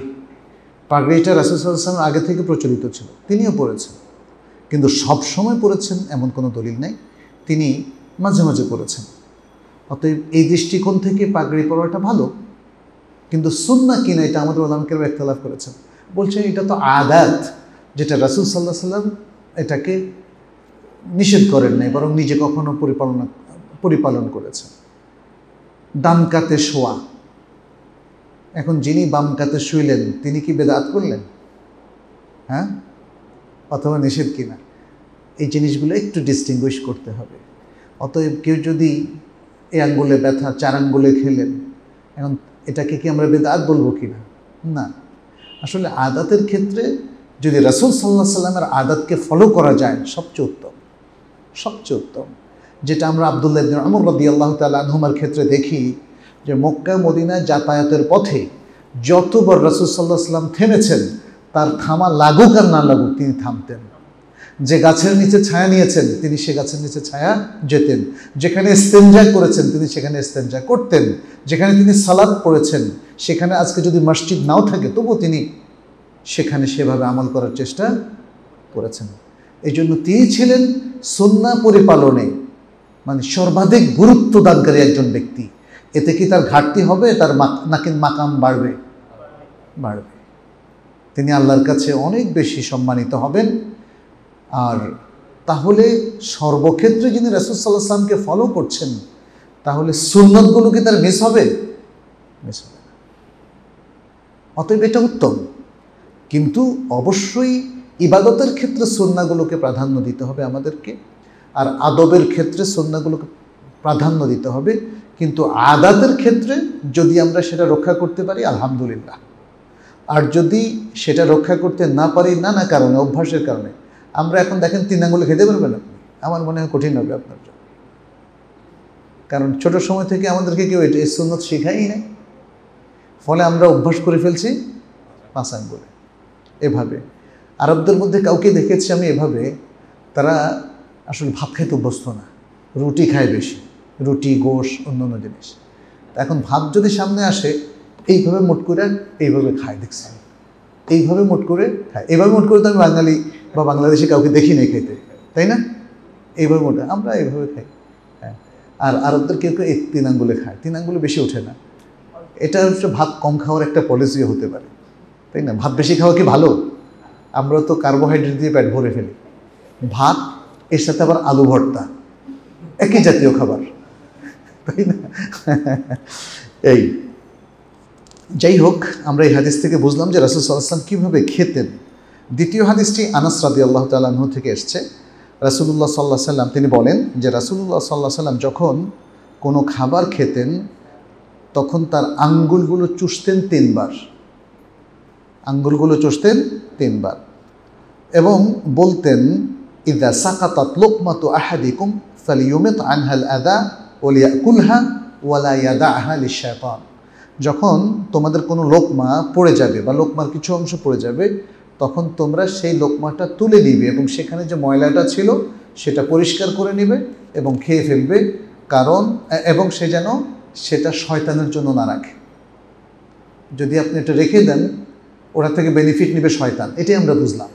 পাগড়িটা রাসুসাল্লাম আগে থেকে প্রচলিত ছিল তিনিও পড়েছেন কিন্তু সব সময় পড়েছেন এমন কোনো দলিল নেই তিনি মাঝে মাঝে পড়েছেন অতএব এই দৃষ্টিকোণ থেকে পাগড়ি পড়াটা ভালো কিন্তু সুন্না কিনা এটা আমাদের ওলামকেরও একতলাভ করেছেন বলছেন এটা তো আদাত যেটা রাসুল সাল্লাহ সাল্লাম এটাকে নিষেধ করেন নাই বরং নিজে কখনো পরিপালনা পরিপালন করেছেন দানকাতে শোয়া এখন যিনি বাম কাতে শুইলেন তিনি কি বেদাত করলেন হ্যাঁ অথবা নিষেধ কিনা এই জিনিসগুলো একটু ডিস্টিংগুইশ করতে হবে অতএব কেউ যদি এ আঙ্গুলে ব্যথা চার আঙ্গুলে খেলেন এখন এটাকে কি আমরা বেদাত বলবো কি না না আসলে আদাতের ক্ষেত্রে যদি রাসুল সাল্লাহ সাল্লামের আদাতকে ফলো করা যায় সবচেয়ে উত্তম সবচেয়ে উত্তম যেটা আমরা আবদুল্লাহ আমর রদি আল্লাহ তাল আনহুমার ক্ষেত্রে দেখি যে মক্কা মদিনায় যাতায়াতের পথে যতবার রসুলসাল্লাহ সাল্লাম থেমেছেন তার থামা লাগুক আর না লাগুক তিনি থামতেন যে গাছের নিচে ছায়া নিয়েছেন তিনি সে গাছের নিচে ছায়া যেতেন যেখানে স্তেঞ্জা করেছেন তিনি সেখানে স্তেঞ্জা করতেন যেখানে তিনি সালাদ পড়েছেন সেখানে আজকে যদি মসজিদ নাও থাকে তবুও তিনি সেখানে সেভাবে আমল করার চেষ্টা করেছেন এই জন্য তিনি ছিলেন সন্না পরিপালনে মানে সর্বাধিক গুরুত্ব দানকারী একজন ব্যক্তি এতে কি তার ঘাটতি হবে তার নাকি মাকাম বাড়বে বাড়বে তিনি আল্লাহর কাছে অনেক বেশি সম্মানিত হবেন আর তাহলে সর্বক্ষেত্রে যিনি রাসুলসাল্লাহ ফলো করছেন তাহলে সুন্নতগুলো কি তার মিস হবে মিস হবে অতএব এটা উত্তম কিন্তু অবশ্যই ইবাদতের ক্ষেত্রে সন্ন্যাগুলোকে প্রাধান্য দিতে হবে আমাদেরকে আর আদবের ক্ষেত্রে সন্ন্যাগুলোকে প্রাধান্য দিতে হবে কিন্তু আদাতের ক্ষেত্রে যদি আমরা সেটা রক্ষা করতে পারি আলহামদুলিল্লাহ আর যদি সেটা রক্ষা করতে না পারি নানা কারণে অভ্যাসের কারণে আমরা এখন দেখেন তিন আঙুলে খেতে পারবেন আপনি আমার মনে হয় কঠিন হবে আপনার জন্য কারণ ছোট সময় থেকে আমাদেরকে কেউ এটা এই সুন্নত শেখাই নাই ফলে আমরা অভ্যাস করে ফেলছি পাঁচ আঙ্গুলে এভাবে আরবদের মধ্যে কাউকে দেখেছি আমি এভাবে তারা আসলে ভাত খাইতে অভ্যস্ত না রুটি খায় বেশি রুটি গোশ অন্য জিনিস এখন ভাত যদি সামনে আসে এইভাবে মোট করে এইভাবে খায় দেখছি এইভাবে মোট করে খায় এইভাবে মোট করে তো আমি বাঙালি বা বাংলাদেশে কাউকে দেখি নাই খাইতে তাই না এইভাবে মোটা আমরা এইভাবে খাই হ্যাঁ আর আরবদের কেউ কেউ এই তিন আঙ্গুলে খায় তিন আঙ্গুলে বেশি ওঠে না এটা হচ্ছে ভাত কম খাওয়ার একটা পলিসিও হতে পারে তাই না ভাত বেশি খাওয়া কি ভালো আমরা তো কার্বোহাইড্রেট দিয়ে পেট ভরে ফেলি ভাত এর সাথে আবার আলু ভর্তা একই জাতীয় খাবার তাই না এই যাই হোক আমরা এই হাদিস থেকে বুঝলাম যে রাসুল সাল্লাম কীভাবে খেতেন দ্বিতীয় হাদিসটি আনাস রাদি আল্লাহ তালাহ থেকে এসছে রাসুলুল্লাহ সাল্লাহ সাল্লাম তিনি বলেন যে রাসুলুল্লাহ সাল্লাহ সাল্লাম যখন কোনো খাবার খেতেন তখন তার আঙ্গুলগুলো চুষতেন তিনবার আঙ্গুলগুলো চুষতেন তিনবার এবং বলতেন ইদা সাকাতাত লোকমাতু আহাদিকুম ফালিউমেত আনহাল আদা ওলিয়া কুলহা ওয়ালা ইয়াদা আহা লিশায়তন যখন তোমাদের কোনো লোকমা পড়ে যাবে বা লোকমার কিছু অংশ পড়ে যাবে তখন তোমরা সেই লোকমাটা তুলে নিবে এবং সেখানে যে ময়লাটা ছিল সেটা পরিষ্কার করে নিবে এবং খেয়ে ফেলবে কারণ এবং সে যেন সেটা শয়তানের জন্য না রাখে যদি আপনি এটা রেখে দেন ওটা থেকে বেনিফিট নেবে শয়তান এটাই আমরা বুঝলাম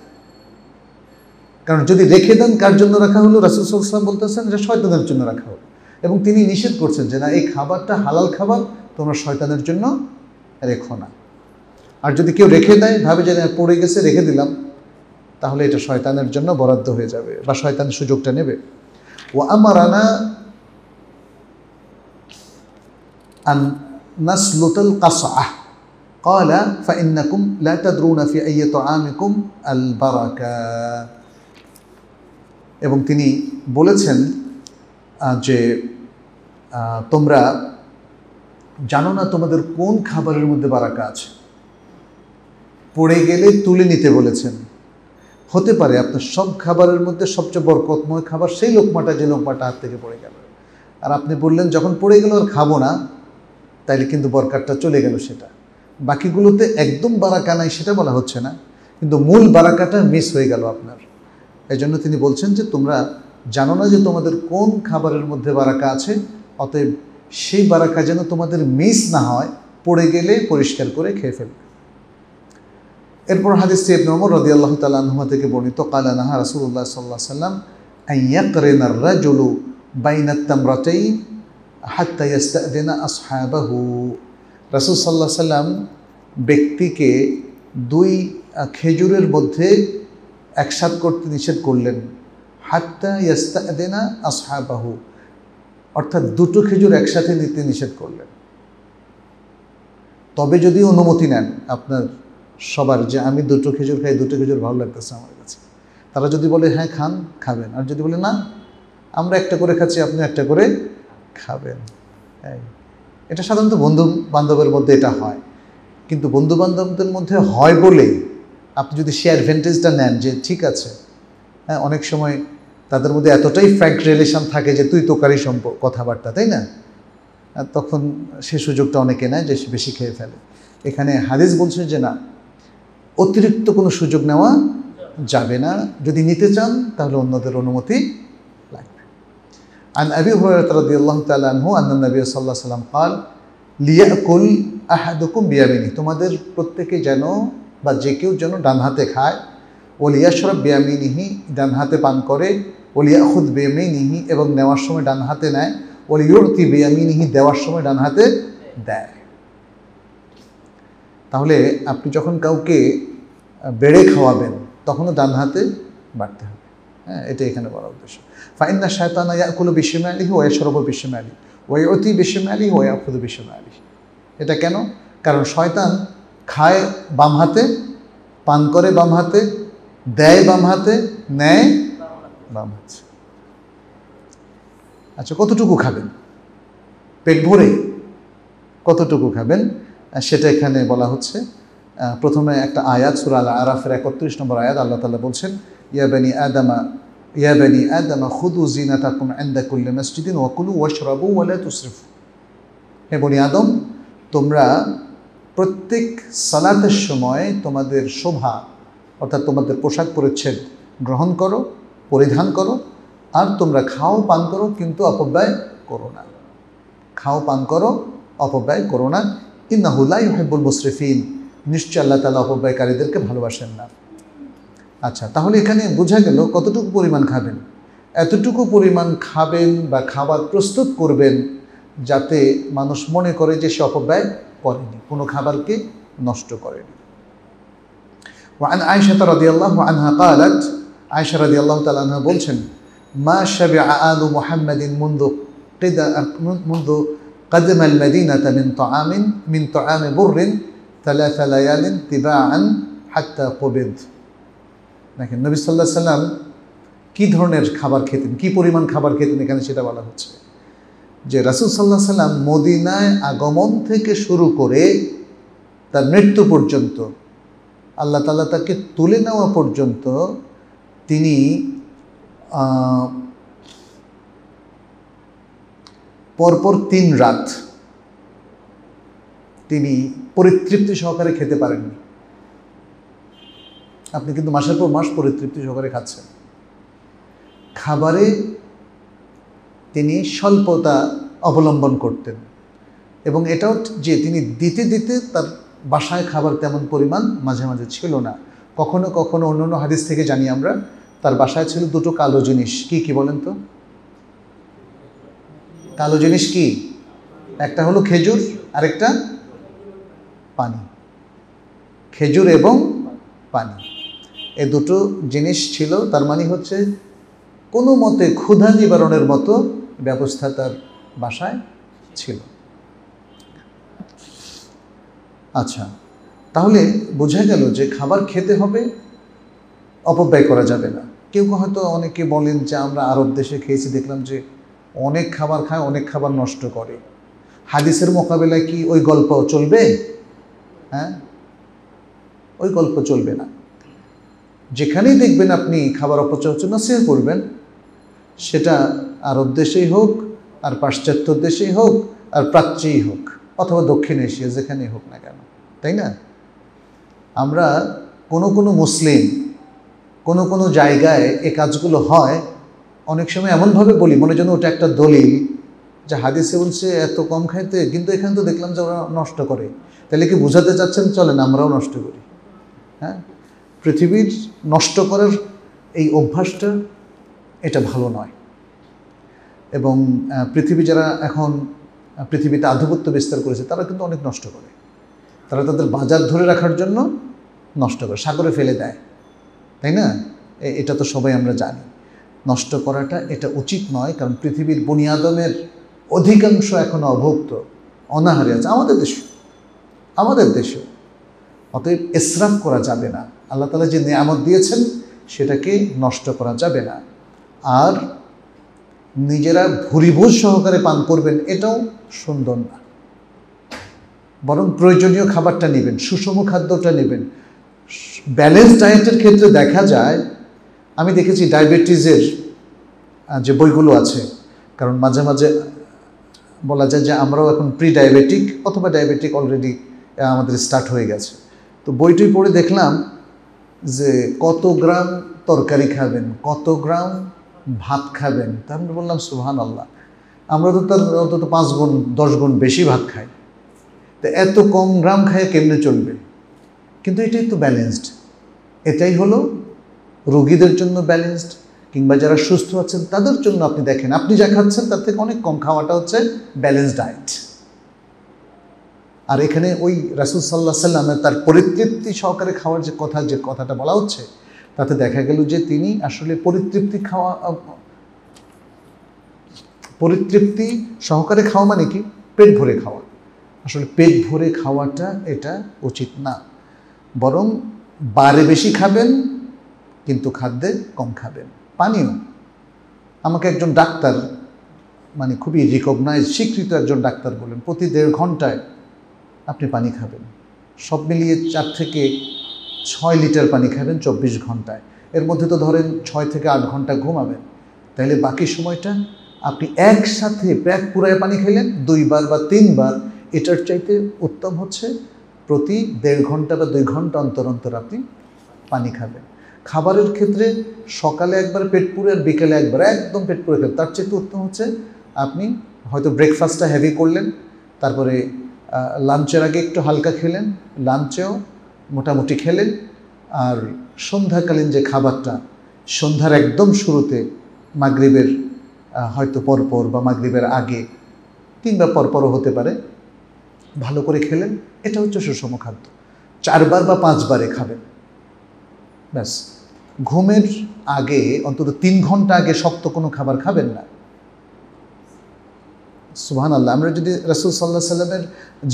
কারণ যদি রেখে দেন কার জন্য রাখা হলো রাসুল সাল্লাম বলতেছেন যে শয়তানের জন্য রাখা হলো এবং তিনি নিষেধ করছেন যে না এই খাবারটা হালাল খাবার তোমরা শয়তানের জন্য রেখো না আর যদি কেউ রেখে দেয় ভাবে যে পড়ে গেছে রেখে দিলাম তাহলে এটা শয়তানের জন্য বরাদ্দ হয়ে যাবে বা শয়তান সুযোগটা নেবে ও আমার আনা আন নাসলুতাল কাসআহ قال فإنكم لا تدرون في أي আল বারাকা এবং তিনি বলেছেন যে তোমরা জানো না তোমাদের কোন খাবারের মধ্যে বারাকা আছে পড়ে গেলে তুলে নিতে বলেছেন হতে পারে আপনার সব খাবারের মধ্যে সবচেয়ে বরকতময় খাবার সেই লোকমাটা যে লোকমাটা হাত থেকে পড়ে গেল আর আপনি বললেন যখন পড়ে গেল আর খাবো না তাইলে কিন্তু বরকারটা চলে গেল সেটা বাকিগুলোতে একদম বারাকা নাই সেটা বলা হচ্ছে না কিন্তু মূল বারাকাটা মিস হয়ে গেল আপনার এই জন্য তিনি বলছেন যে তোমরা জানো না যে তোমাদের কোন খাবারের মধ্যে বারাকা আছে অতএব সেই বারাকা যেন তোমাদের মিস না হয় পড়ে গেলে পরিষ্কার করে খেয়ে ফেলবে এরপর হাদিস সেব নমর রদি আল্লাহ আনহুমা থেকে বর্ণিত কালানাহা রাসুল্লাহ রাসূলুল্লাহ সাল্লাম আইয়াকরিনার রাজুলু বাইনাত তামরাতাইন হাত্তা ইয়াস্তাদিনা আসহাবাহু রাসূল সাল্লাল্লাহু সাল্লাম ব্যক্তিকে দুই খেজুরের মধ্যে একসাথ করতে নিষেধ করলেন হাত্তা ইয়াস্তাদিনা আসহাবাহু অর্থাৎ দুটো খেজুর একসাথে নিতে নিষেধ করলেন তবে যদি অনুমতি নেন আপনার সবার যে আমি দুটো খেজুর খাই দুটো খেজুর ভালো লাগতেছে আমার কাছে তারা যদি বলে হ্যাঁ খান খাবেন আর যদি বলে না আমরা একটা করে খাচ্ছি আপনি একটা করে খাবেন এটা সাধারণত বন্ধু বান্ধবের মধ্যে এটা হয় কিন্তু বন্ধু বান্ধবদের মধ্যে হয় বলেই আপনি যদি সে অ্যাডভেন্টেজটা নেন যে ঠিক আছে হ্যাঁ অনেক সময় তাদের মধ্যে এতটাই ফ্র্যাঙ্ক রিলেশন থাকে যে তুই কারি সম্পর্ক কথাবার্তা তাই না তখন সে সুযোগটা অনেকে নেয় যে বেশি খেয়ে ফেলে এখানে হাদিস বলছে যে না অতিরিক্ত কোনো সুযোগ নেওয়া যাবে না যদি নিতে চান তাহলে অন্যদের অনুমতি লাগবে আন আবি হুরায়রা রাদিয়াল্লাহু তাআলা আনহু আন্না নবী সাল্লাল্লাহু আলাইহি قال বিয়ামিনি তোমাদের প্রত্যেকে যেন বা যে কেউ যেন ডান হাতে খায় ও লিয়াশরব বিয়ামিনিহি ডান হাতে পান করে ওলিয়াখুদ বেমিনিহি এবং নেওয়ার সময় ডান হাতে নেয় ওলিয়র্তি বেয়ামিনিহি দেওয়ার সময় ডান হাতে দেয় তাহলে আপনি যখন কাউকে বেড়ে খাওয়াবেন তখনও ডান হাতে বাড়তে হবে হ্যাঁ এটা এখানে বলা উদ্দেশ্য ফাইন্না শায়তানা কোনো বিশ্বমে আলী ওয়া সরব বিশ্বমে আলী ওই অতি বিশ্বমে আলী ওয়া আফুদ বিশ্বমে আলী এটা কেন কারণ শয়তান খায় বাম হাতে পান করে বাম হাতে দেয় বাম হাতে নেয় নামাজ আচ্ছা।, আচ্ছা কতটুকু খাবেন পেট ভরে কতটুকু খাবেন সেটা এখানে বলা হচ্ছে প্রথমে একটা আয়াত সুরাল আরাফের একত্রিশ নম্বর আয়াত আল্লাহ তালা বলছেন ইয়াবানি আদামা ইয়াবানি আদামা খুদু জিনাতাকুম আন্দা কুল্লি মসজিদিন ওয়াকুলু ওয়াশরাবু ওয়ালা তুসরিফ হে বনি আদম তোমরা প্রত্যেক সালাতের সময় তোমাদের শোভা অর্থাৎ তোমাদের পোশাক পরিচ্ছেদ গ্রহণ করো পরিধান করো আর তোমরা খাও পান করো কিন্তু অপব্যয় করো না খাও পান করো অপব্যয় করো না হুলাই হেবুল মুশরিফিন নিশ্চয় আল্লাহ তালা অপব্যয়কারীদেরকে ভালোবাসেন না আচ্ছা তাহলে এখানে বোঝা গেল কতটুকু পরিমাণ খাবেন এতটুকু পরিমাণ খাবেন বা খাবার প্রস্তুত করবেন যাতে মানুষ মনে করে যে সে অপব্যয় করেনি কোনো খাবারকে নষ্ট করেনি وعن عائشة رضي الله عنها قالت আদি আল্লাহ তালা বলছেন মা শাবি আলু মোহাম্মদিন মুন্দু মুন্দু قدم المدينة আমিন طعام من طعام بر ثلاث তিবা আন হাত্তা কোবেদ দেখেন নবী সাল্লাহ সাল্লাম কী ধরনের খাবার খেতেন কী পরিমাণ খাবার খেতেন এখানে সেটা বলা হচ্ছে যে রাসুল সাল্লাহ সাল্লাম মদিনায় আগমন থেকে শুরু করে তার মৃত্যু পর্যন্ত আল্লাহ তাল্লাহ তাকে তুলে নেওয়া পর্যন্ত তিনি পরপর তিন রাত তিনি পরিতৃপ্তি সহকারে খেতে পারেননি আপনি কিন্তু মাসের পর মাস পরিতৃপ্তি সহকারে খাচ্ছেন খাবারে তিনি স্বল্পতা অবলম্বন করতেন এবং এটাও যে তিনি দিতে দিতে তার বাসায় খাবার তেমন পরিমাণ মাঝে মাঝে ছিল না কখনো কখনো অন্য অন্য হাদিস থেকে জানি আমরা তার বাসায় ছিল দুটো কালো জিনিস কি কি বলেন তো কালো জিনিস কি একটা হলো খেজুর আরেকটা পানি খেজুর এবং পানি এ দুটো জিনিস ছিল তার মানে হচ্ছে কোনো মতে ক্ষুধা নিবারণের মতো ব্যবস্থা তার বাসায় ছিল আচ্ছা তাহলে বোঝা গেল যে খাবার খেতে হবে অপব্যয় করা যাবে না কেউ হয়তো অনেকে বলেন যে আমরা আরব দেশে খেয়েছি দেখলাম যে অনেক খাবার খায় অনেক খাবার নষ্ট করে হাদিসের মোকাবেলায় কি ওই গল্প চলবে হ্যাঁ ওই গল্প চলবে না যেখানেই দেখবেন আপনি খাবার অপচয় হচ্ছে না সেভ করবেন সেটা আরব দেশেই হোক আর পাশ্চাত্য দেশেই হোক আর প্রাচ্যেই হোক অথবা দক্ষিণ এশিয়া যেখানেই হোক না কেন তাই না আমরা কোনো কোনো মুসলিম কোনো কোনো জায়গায় এ কাজগুলো হয় অনেক সময় এমনভাবে বলি মনে যেন ওটা একটা দলিল যে হাদিসে বলছে এত কম খাইতে কিন্তু এখানে তো দেখলাম যে ওরা নষ্ট করে তাহলে কি বোঝাতে চাচ্ছেন চলেন আমরাও নষ্ট করি হ্যাঁ পৃথিবীর নষ্ট করার এই অভ্যাসটা এটা ভালো নয় এবং পৃথিবী যারা এখন পৃথিবীতে আধিপত্য বিস্তার করেছে তারা কিন্তু অনেক নষ্ট করে তারা তাদের বাজার ধরে রাখার জন্য নষ্ট করে সাগরে ফেলে দেয় তাই না এটা তো সবাই আমরা জানি নষ্ট করাটা এটা উচিত নয় কারণ পৃথিবীর বুনিয়াদমের অধিকাংশ এখনও অভুক্ত অনাহারে আছে আমাদের দেশে আমাদের দেশে অতএব এসরাফ করা যাবে না আল্লাহ তালা যে নিয়ামত দিয়েছেন সেটাকে নষ্ট করা যাবে না আর নিজেরা ভুরিভোজ সহকারে পান করবেন এটাও সুন্দর না বরং প্রয়োজনীয় খাবারটা নেবেন সুষম খাদ্যটা নেবেন ব্যালেন্স ডায়েটের ক্ষেত্রে দেখা যায় আমি দেখেছি ডায়াবেটিসের যে বইগুলো আছে কারণ মাঝে মাঝে বলা যায় যে আমরাও এখন প্রি ডায়াবেটিক অথবা ডায়াবেটিক অলরেডি আমাদের স্টার্ট হয়ে গেছে তো বইটি পড়ে দেখলাম যে কত গ্রাম তরকারি খাবেন কত গ্রাম ভাত খাবেন তা আমি মানে বললাম সুহান আল্লাহ আমরা তো তার অন্তত পাঁচ গুণ দশ গুণ বেশি ভাত খাই তো এত কম গ্রাম খায় কেমনে চলবে কিন্তু এটাই তো ব্যালেন্সড এটাই হলো রোগীদের জন্য ব্যালেন্সড কিংবা যারা সুস্থ আছেন তাদের জন্য আপনি দেখেন আপনি যা খাচ্ছেন তার থেকে অনেক কম খাওয়াটা হচ্ছে ব্যালেন্স ডায়েট আর এখানে ওই রাসুল সাল্লাহ সাল্লামের তার পরিতৃপ্তি সহকারে খাওয়ার যে কথা যে কথাটা বলা হচ্ছে তাতে দেখা গেল যে তিনি আসলে পরিতৃপ্তি খাওয়া পরিতৃপ্তি সহকারে খাওয়া মানে কি পেট ভরে খাওয়া আসলে পেট ভরে খাওয়াটা এটা উচিত না বরং বারে বেশি খাবেন কিন্তু খাদ্যে কম খাবেন পানীয় আমাকে একজন ডাক্তার মানে খুবই রিকগনাইজ স্বীকৃত একজন ডাক্তার বলেন প্রতি দেড় ঘন্টায় আপনি পানি খাবেন সব মিলিয়ে চার থেকে ছয় লিটার পানি খাবেন চব্বিশ ঘন্টায় এর মধ্যে তো ধরেন ছয় থেকে আট ঘন্টা ঘুমাবেন তাহলে বাকি সময়টা আপনি একসাথে প্যাক পুরায় পানি খেলেন দুইবার বা তিনবার এটার চাইতে উত্তম হচ্ছে প্রতি দেড় ঘন্টা বা দুই ঘন্টা অন্তর অন্তর আপনি পানি খাবেন খাবারের ক্ষেত্রে সকালে একবার পেট পুরে আর বিকেলে একবার একদম পেট পুরে খেলেন তার চেয়ে উত্তম হচ্ছে আপনি হয়তো ব্রেকফাস্টটা হেভি করলেন তারপরে লাঞ্চের আগে একটু হালকা খেলেন লাঞ্চেও মোটামুটি খেলেন আর সন্ধ্যাকালীন যে খাবারটা সন্ধ্যার একদম শুরুতে মাগরীবের হয়তো পরপর বা মাগরীবের আগে কিংবা পরপরও হতে পারে ভালো করে খেলেন এটা হচ্ছে সুষম খাদ্য চারবার বা পাঁচবারে খাবেন ব্যাস ঘুমের আগে অন্তত তিন ঘন্টা আগে শক্ত কোনো খাবার খাবেন না সুহান আল্লাহ আমরা যদি রাসুল সাল্লাহ সাল্লামের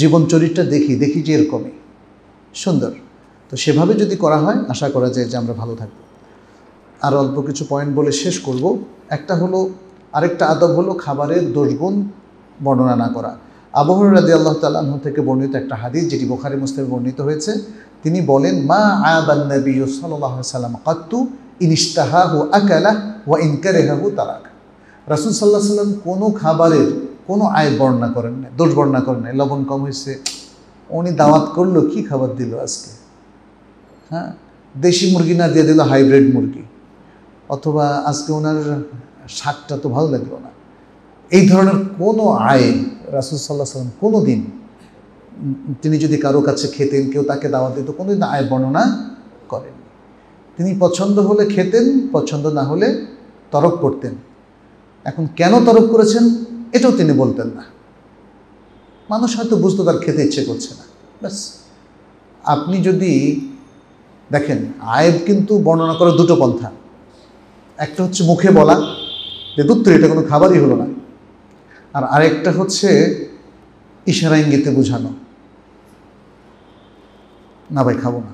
জীবন চরিত্রটা দেখি দেখি যে এরকমই সুন্দর তো সেভাবে যদি করা হয় আশা করা যায় যে আমরা ভালো থাকব আর অল্প কিছু পয়েন্ট বলে শেষ করব একটা হলো আরেকটা আদব হলো খাবারের দোষগুণ বর্ণনা না করা আবহর রাজি আল্লাহ তালাহ থেকে বর্ণিত একটা হাদিস যেটি বোখারি মুসলিম বর্ণিত হয়েছে তিনি বলেন মা আয়াবান নবী সাল্লাহ সাল্লাম কাত্তু ইনিস্তাহাহু আকালাহ ওয়া হু তারাক রাসুল সাল্লাহ সাল্লাম কোনো খাবারের কোনো আয় বর্ণনা করেন না দোষ বর্ণনা করেন না লবণ কম হয়েছে উনি দাওয়াত করলো কি খাবার দিল আজকে হ্যাঁ দেশি মুরগি না দিয়ে দিল হাইব্রিড মুরগি অথবা আজকে ওনার শাকটা তো ভালো লাগলো না এই ধরনের কোনো আয় রাসুল সাল্লাহ সাল্লাম কোনো দিন তিনি যদি কারো কাছে খেতেন কেউ তাকে দাওয়া দিত কোনো দিন আয় বর্ণনা করেন তিনি পছন্দ হলে খেতেন পছন্দ না হলে তরক করতেন এখন কেন তরক করেছেন এটাও তিনি বলতেন না মানুষ হয়তো বুঝতে তার খেতে ইচ্ছে করছে না ব্যাস আপনি যদি দেখেন আয়েব কিন্তু বর্ণনা করার দুটো পন্থা একটা হচ্ছে মুখে বলা যে দুত্তর এটা কোনো খাবারই হলো না আর আরেকটা হচ্ছে ইশারা ইঙ্গিতে বোঝানো না ভাই খাবো না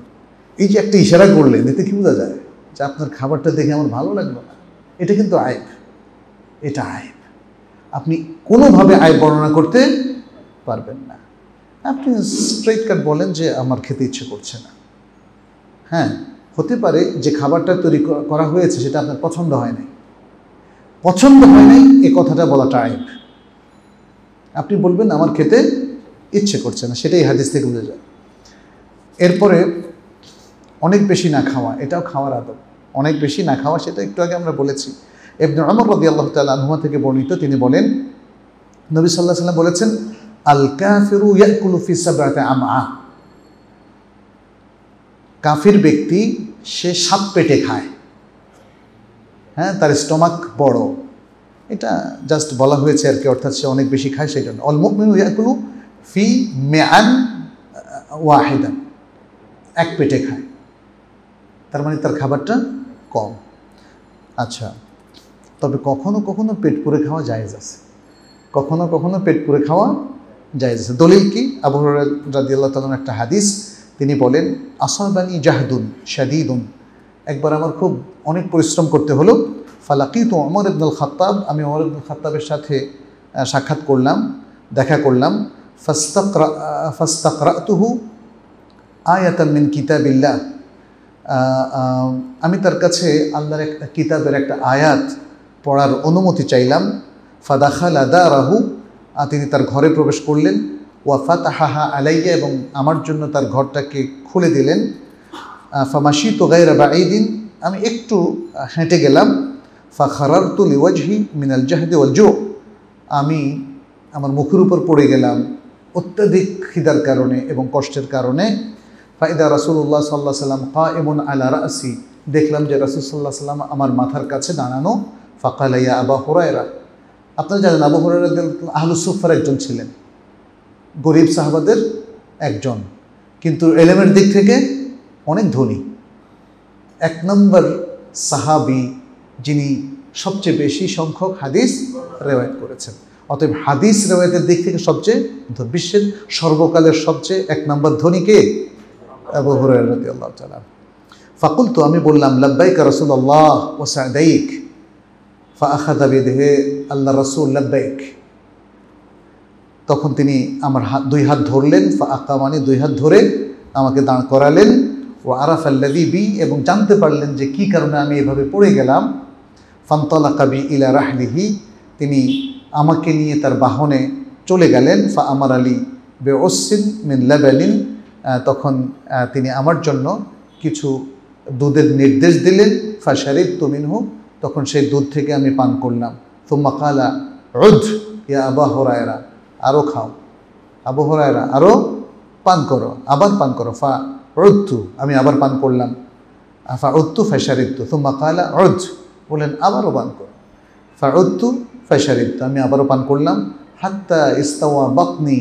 এই যে একটা ইশারা করলেন এতে কি বোঝা যায় যে আপনার খাবারটা দেখে আমার ভালো লাগলো না এটা কিন্তু আয়ব এটা আয়ব আপনি কোনোভাবে আয় বর্ণনা করতে পারবেন না আপনি স্ট্রেট কাট বলেন যে আমার খেতে ইচ্ছে করছে না হ্যাঁ হতে পারে যে খাবারটা তৈরি করা হয়েছে সেটা আপনার পছন্দ হয় নাই পছন্দ হয় নাই এ কথাটা বলাটা আয়ব আপনি বলবেন আমার খেতে ইচ্ছে করছে না সেটাই হাদিস থেকে বুঝে যায় এরপরে অনেক বেশি না খাওয়া এটাও খাওয়ার আদব অনেক বেশি না খাওয়া সেটা একটু আগে আমরা বলেছি এবনে আমর রদি আল্লাহ তালুয়া থেকে বর্ণিত তিনি বলেন নবী সাল্লাহ সাল্লাম বলেছেন আল কাফিরু ইয়াকুলুফি আম আমা কাফির ব্যক্তি সে সাপ পেটে খায় হ্যাঁ তার স্টমাক বড় এটা জাস্ট বলা হয়েছে আর কি অর্থাৎ সে অনেক বেশি খায় সেই জন্য অলমুক মুমিন ইয়াকুলু ফি মেয়ান ওয়াহেদান এক পেটে খায় তার মানে তার খাবারটা কম আচ্ছা তবে কখনো কখনো পেট পুরে খাওয়া জায়েজ আছে কখনো কখনো পেট পুরে খাওয়া জায়েজ আছে দলিল কি আবু আল্লাহ তালন একটা হাদিস তিনি বলেন আসরবানি জাহদুন শাদিদুন একবার আমার খুব অনেক পরিশ্রম করতে হলো ফালাকিত অমর ইবনুল খাত্তাব আমি অমর ইবনুল খাত্তাবের সাথে সাক্ষাৎ করলাম দেখা করলাম ফাস্তাকরা ফাস্তাকরাতুহু আয়াতাম মিন কিতাবিল্লাহ আমি তার কাছে আল্লাহর একটা কিতাবের একটা আয়াত পড়ার অনুমতি চাইলাম ফাদাখাল আদা রাহু তিনি তার ঘরে প্রবেশ করলেন ওয়াফা তাহাহা আলাইয়া এবং আমার জন্য তার ঘরটাকে খুলে দিলেন ফামাশি তো গাইরা বা এই দিন আমি একটু হেঁটে গেলাম ফাখারারতু লিওয়াজহি মিনাল জাহেদে ওয়াল জো আমি আমার মুখের উপর পড়ে গেলাম অত্যাধিক খিদার কারণে এবং কষ্টের কারণে ফাইদা রাসুল্লাহ সাল্লাহ সাল্লাম ফা এমন আলা রাসি দেখলাম যে রাসুল সাল্লাহ সাল্লাম আমার মাথার কাছে দাঁড়ানো লাইয়া আবা হোরায়রা আপনারা জানেন আবু হোরায়রা আহলুসুফার একজন ছিলেন গরিব সাহাবাদের একজন কিন্তু এলেমের দিক থেকে অনেক ধনী এক নম্বর সাহাবি যিনি সবচেয়ে বেশি সংখ্যক হাদিস রেওয়ায়ত করেছেন অতএব হাদিস রেওয়ায়তের দিক থেকে সবচেয়ে বিশ্বের সর্বকালের সবচেয়ে এক নম্বর ধনীকে ফাকুল তো আমি বললাম রসুল আল্লাহ ও সাদাইক ফাখাদাবিদ আল্লাহ রসুল লব্বাইক তখন তিনি আমার হাত দুই হাত ধরলেন ফা মানে দুই হাত ধরে আমাকে দাঁড় করালেন ও আরাফ আল্লাদি বি এবং জানতে পারলেন যে কি কারণে আমি এভাবে পড়ে গেলাম ফান্তলা কাবি ইলা রাহলিহি তিনি আমাকে নিয়ে তার বাহনে চলে গেলেন ফা আমার আলী বে অসিন মিন লেবেলিন তখন তিনি আমার জন্য কিছু দুধের নির্দেশ দিলেন ফা শারিদ হু তখন সেই দুধ থেকে আমি পান করলাম তুম্মা কালা রুধ ইয়া আবাহ রায়রা আরও খাও আবহরায়রা হরায়রা আরও পান করো আবার পান করো ফা রুদ্ধু আমি আবার পান করলাম ফা উত্তু ফা শারিদ্দু তুম্মা কালা রুধ বলেন আবারও পান কর ফাউদ্দু ফেসারিদ্দু আমি আবারও পান করলাম হাত্তা ইস্তাওয়া বাকনি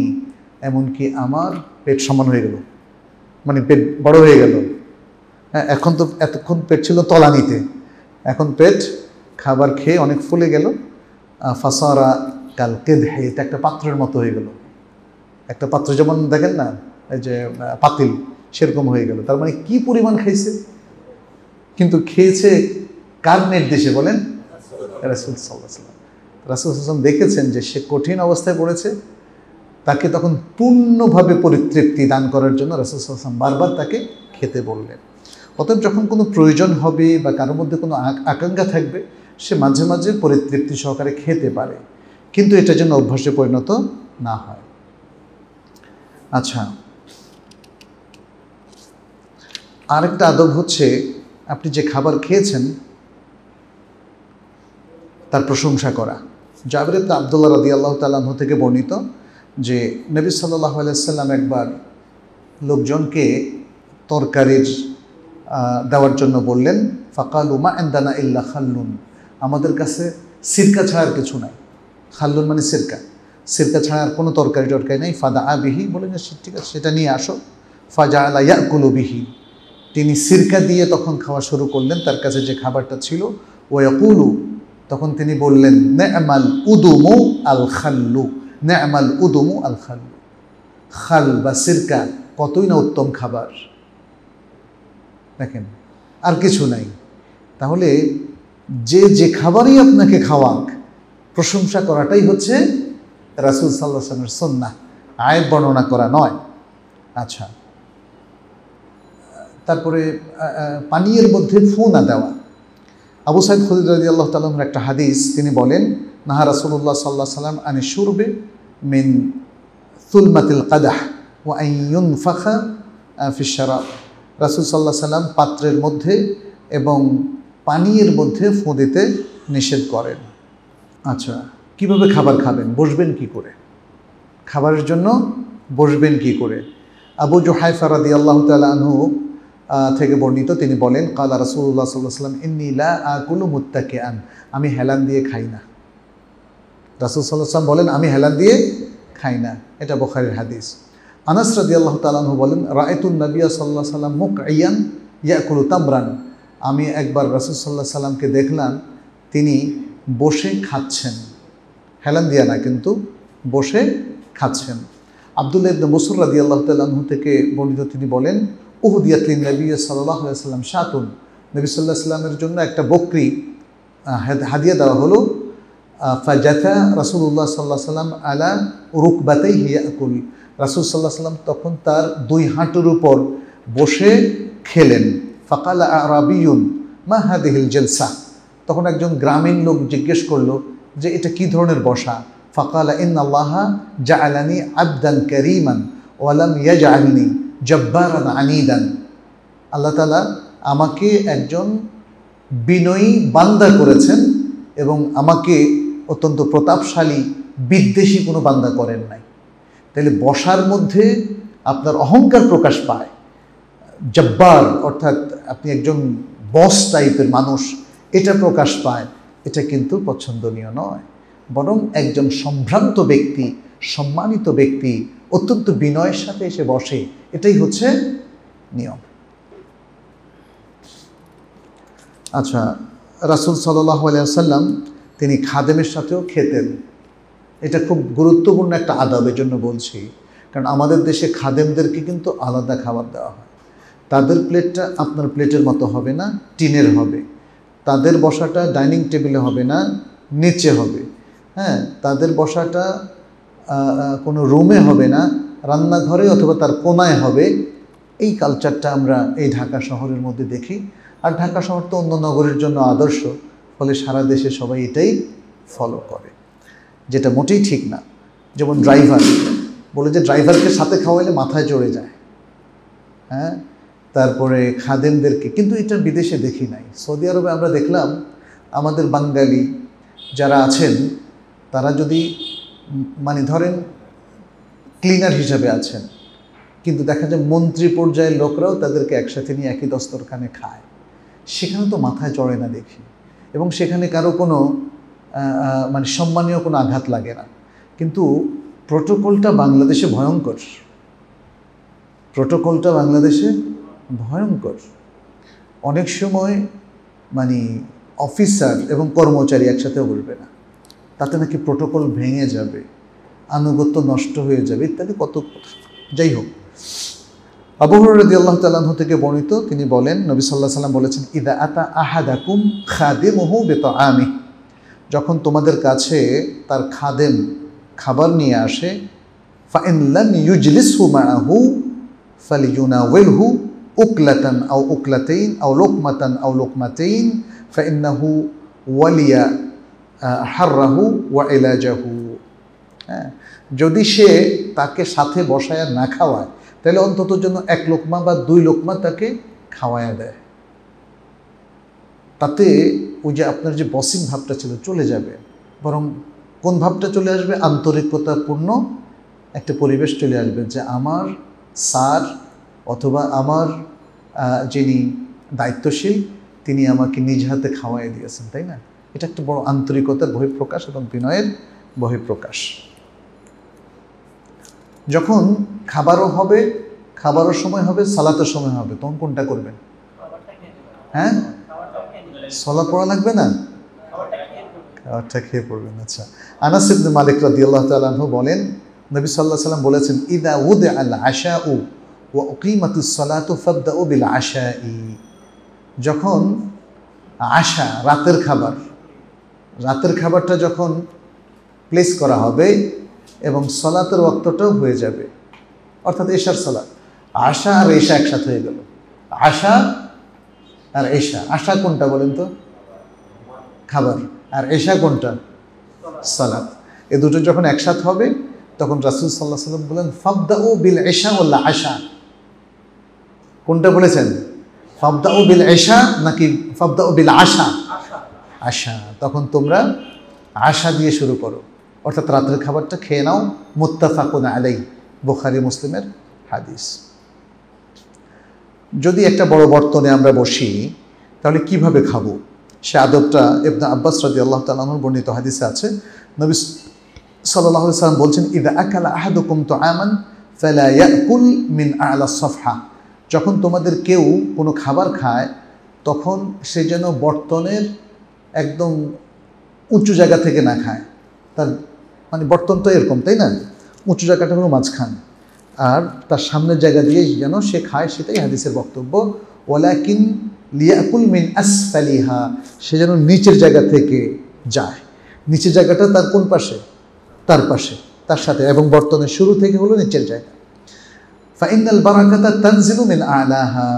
এমনকি আমার পেট সমান হয়ে গেল মানে পেট বড় হয়ে গেল হ্যাঁ এখন তো এতক্ষণ পেট ছিল তলানিতে এখন পেট খাবার খেয়ে অনেক ফুলে গেল ফাসারা কাল কেদহে এটা একটা পাত্রের মতো হয়ে গেল একটা পাত্র যেমন দেখেন না এই যে পাতিল সেরকম হয়ে গেল তার মানে কি পরিমাণ খাইছে কিন্তু খেয়েছে কার নির্দেশে বলেন রাসুল সাল্লাহ সাল্লাম রাসুল হাসলাম দেখেছেন যে সে কঠিন অবস্থায় পড়েছে তাকে তখন পূর্ণভাবে পরিতৃপ্তি দান করার জন্য রাসুল সাল্লাম বারবার তাকে খেতে বললেন অতএব যখন কোনো প্রয়োজন হবে বা কারোর মধ্যে কোনো আকাঙ্ক্ষা থাকবে সে মাঝে মাঝে পরিতৃপ্তি সহকারে খেতে পারে কিন্তু এটা যেন অভ্যাসে পরিণত না হয় আচ্ছা আরেকটা আদব হচ্ছে আপনি যে খাবার খেয়েছেন তার প্রশংসা করা জাবরে তো আবদুল্লাহ রদি আল্লাহ তাল্লাহ থেকে বর্ণিত যে নবী সাল্লাহ আলাইসাল্লাম একবার লোকজনকে তরকারির দেওয়ার জন্য বললেন ফাকাল লুমা এন্দানা ইল্লা খাল্লুন আমাদের কাছে সিরকা ছাড়া আর কিছু নাই খাল্লুন মানে সিরকা সিরকা ছাড়া আর কোনো তরকারি টরকারি নাই ফাদা আবিহি বলেন আচ্ছা, ঠিক আছে সেটা নিয়ে আসো ফাজা আলা বিহি তিনি সিরকা দিয়ে তখন খাওয়া শুরু করলেন তার কাছে যে খাবারটা ছিল ওয়াকুলু তখন তিনি বললেন নেমাল উদুমু আল খাল্লু নেমাল উদুমু আল খাল্লু খাল বা সিরকা কতই না উত্তম খাবার দেখেন আর কিছু নাই তাহলে যে যে খাবারই আপনাকে খাওয়াক প্রশংসা করাটাই হচ্ছে রাসুল সাল্লাহ সালামের সন্না আয় বর্ণনা করা নয় আচ্ছা তারপরে পানীয়ের মধ্যে ফোনা দেওয়া আবু সাইদ খুদির রাজি আল্লাহ তালামের একটা হাদিস তিনি বলেন নাহা রাসুল্লাহ সাল্লাহ সাল্লাম আনি সুরবে মিন সুলমাতিল কাদাহ ও আইন ফাখা ফিসারা রাসুল সাল্লাহ সাল্লাম পাত্রের মধ্যে এবং পানীয়ের মধ্যে ফোঁদেতে নিষেধ করেন আচ্ছা কিভাবে খাবার খাবেন বসবেন কি করে খাবারের জন্য বসবেন কি করে আবু জোহাইফা রাদি আল্লাহ তালু থেকে বর্ণিত তিনি বলেন কালা রাসুল্লাহ সাল্লাহ নীলা ইন্নিলা আকুলু মুত্তাকে আন আমি হেলান দিয়ে খাই না রাসুল সাল্লাহাম বলেন আমি হেলান দিয়ে খাই না এটা বখারের হাদিস আনাস রাদি আল্লাহ তালু বলেন রায়তুল নবিয়া সাল্লাহ সাল্লাম মুখ ইয়া ইয়াকুলু তামরান আমি একবার রাসুল সাল্লাহ সাল্লামকে দেখলাম তিনি বসে খাচ্ছেন হেলান দিয়া না কিন্তু বসে খাচ্ছেন আবদুল্লাহ ইবনে মুসুর রাদি আল্লাহ তালাহু থেকে বর্ণিত তিনি বলেন উহুদিয়াতলিন নবী সাল্লাহ সাল্লাম সাতুন নবী সাল্লাহ সাল্লামের জন্য একটা বকরি হাদিয়া দেওয়া হলো ফাজাথা রাসুল্লাহ সাল্লাহ সাল্লাম আলা রুকবাতেই হিয়াকুল রাসুল সাল্লাহ সাল্লাম তখন তার দুই হাঁটুর উপর বসে খেলেন ফাকাল আরাবিউন মা হাদিহিল জেলসা তখন একজন গ্রামীণ লোক জিজ্ঞেস করলো যে এটা কি ধরনের বসা ফাকাল ইন আল্লাহা জা আলানি আবদান ক্যারিমান ওয়ালাম ইয়াজ আলিনী জব্বারান আনিদান আল্লাহ তালা আমাকে একজন বিনয়ী বান্দা করেছেন এবং আমাকে অত্যন্ত প্রতাপশালী বিদ্বেষী কোনো বান্দা করেন নাই তাহলে বসার মধ্যে আপনার অহংকার প্রকাশ পায় জব্বার অর্থাৎ আপনি একজন বস টাইপের মানুষ এটা প্রকাশ পায় এটা কিন্তু পছন্দনীয় নয় বরং একজন সম্ভ্রান্ত ব্যক্তি সম্মানিত ব্যক্তি অত্যন্ত বিনয়ের সাথে এসে বসে এটাই হচ্ছে নিয়ম আচ্ছা রাসুল সাল্লাহ আলাইসাল্লাম তিনি খাদেমের সাথেও খেতেন এটা খুব গুরুত্বপূর্ণ একটা আদাবের জন্য বলছি কারণ আমাদের দেশে খাদেমদেরকে কিন্তু আলাদা খাবার দেওয়া হয় তাদের প্লেটটা আপনার প্লেটের মতো হবে না টিনের হবে তাদের বসাটা ডাইনিং টেবিলে হবে না নিচে হবে হ্যাঁ তাদের বসাটা কোনো রুমে হবে না রান্নাঘরে অথবা তার কোনায় হবে এই কালচারটা আমরা এই ঢাকা শহরের মধ্যে দেখি আর ঢাকা শহর তো অন্য নগরের জন্য আদর্শ ফলে সারা দেশে সবাই এটাই ফলো করে যেটা মোটেই ঠিক না যেমন ড্রাইভার বলে যে ড্রাইভারকে সাথে খাওয়াইলে মাথায় চড়ে যায় হ্যাঁ তারপরে খাদেমদেরকে কিন্তু এটা বিদেশে দেখি নাই সৌদি আরবে আমরা দেখলাম আমাদের বাঙালি যারা আছেন তারা যদি মানে ধরেন ক্লিনার হিসেবে আছেন কিন্তু দেখা যায় মন্ত্রী পর্যায়ের লোকরাও তাদেরকে একসাথে নিয়ে একই দস্তরখানে খায় সেখানে তো মাথায় চড়ে না দেখি এবং সেখানে কারো কোনো মানে সম্মানীয় কোনো আঘাত লাগে না কিন্তু প্রোটোকলটা বাংলাদেশে ভয়ঙ্কর প্রোটোকলটা বাংলাদেশে ভয়ঙ্কর অনেক সময় মানে অফিসার এবং কর্মচারী একসাথে বলবে না তাতে নাকি প্রোটোকল ভেঙে যাবে আনুগত্য নষ্ট হয়ে যাবে ইত্যাদি কত কথা যাই হোক আবহরদি আল্লাহ তালাহ থেকে বর্ণিত তিনি বলেন নবী সাল্লাহ সাল্লাম বলেছেন ইদা আতা আহাদাকুম খাদেম মহু বেত আমি যখন তোমাদের কাছে তার খাদেম খাবার নিয়ে আসে ফাইনলান ইউজলিস হু মাহু ফালিউনা ওয়েল হু উকলাতান আও উকলাতেইন আও লোকমাতান আও লোকমাতেইন ওয়ালিয়া হাররাহু ওয়া এলাজাহু হ্যাঁ যদি সে তাকে সাথে বসায়া না খাওয়ায় তাহলে অন্তত জন্য এক লোকমা বা দুই লোকমা তাকে খাওয়ায়া দেয় তাতে ওই যে আপনার যে বসিং ভাবটা ছিল চলে যাবে বরং কোন ভাবটা চলে আসবে আন্তরিকতাপূর্ণ একটা পরিবেশ চলে আসবে যে আমার স্যার অথবা আমার যিনি দায়িত্বশীল তিনি আমাকে নিজ হাতে খাওয়াই দিয়েছেন তাই না এটা একটা বড় আন্তরিকতার বহিঃপ্রকাশ এবং বিনয়ের বহিঃপ্রকাশ যখন খাবারও হবে খাবারও সময় হবে সালাতের সময় হবে তখন কোনটা করবেন হ্যাঁ সলা পড়া লাগবে না খাবারটা খেয়ে পড়বেন আচ্ছা আনাস ইবনে মালিক রাদিয়াল্লাহু তাআলা আনহু বলেন নবী সাল্লাল্লাহু আলাইহি সাল্লাম বলেছেন ইদা উদে আল আশাউ ওয়া উকিমাতুস সালাতু ফাবদাউ বিল আশাই যখন আশা রাতের খাবার রাতের খাবারটা যখন প্লেস করা হবে এবং সলাতের রক্তটাও হয়ে যাবে অর্থাৎ এশার সলাত আশা আর এশা একসাথে হয়ে গেল আশা আর এশা আশা কোনটা বলেন তো খাবার আর এশা কোনটা সলাত এ দুটো যখন একসাথ হবে তখন রাসুল সাল্লাহ সাল্লাম বলেন ফাবদা ও বিল এশা বললা আশা কোনটা বলেছেন ফাবদা ও বিল এশা নাকি ফাবদা ও বিল আশা আশা তখন তোমরা আশা দিয়ে শুরু করো অর্থাৎ রাতের খাবারটা খেয়ে নাও মোত্তাফাকুন আলাই বোখারি মুসলিমের হাদিস যদি একটা বড় বর্তনে আমরা বসি তাহলে কিভাবে খাবো সে আদবটা এবনা আব্বাস রাজি আল্লাহ তালাহর বর্ণিত হাদিসে আছে নবী সাল্লাহ সাল্লাম বলছেন ইদা আকালা আহাদ তো আমান ফেলায়াকুল মিন আলা সফহা যখন তোমাদের কেউ কোনো খাবার খায় তখন সে যেন বর্তনের একদম উঁচু জায়গা থেকে না খায় তার মানে বর্তন তো এরকম তাই না উঁচু জায়গাটা হলো মাঝখান আর তার সামনের জায়গা দিয়ে যেন সে খায় সেটাই হাদিসের বক্তব্য ওয়ালাকিন লিয়াকুল মিন আসফালিহা সে যেন নিচের জায়গা থেকে যায় নিচের জায়গাটা তার কোন পাশে তার পাশে তার সাথে এবং বর্তনের শুরু থেকে হলো নিচের জায়গা ফাইনাল বারাকাতা তানজিলু মিন আলাহা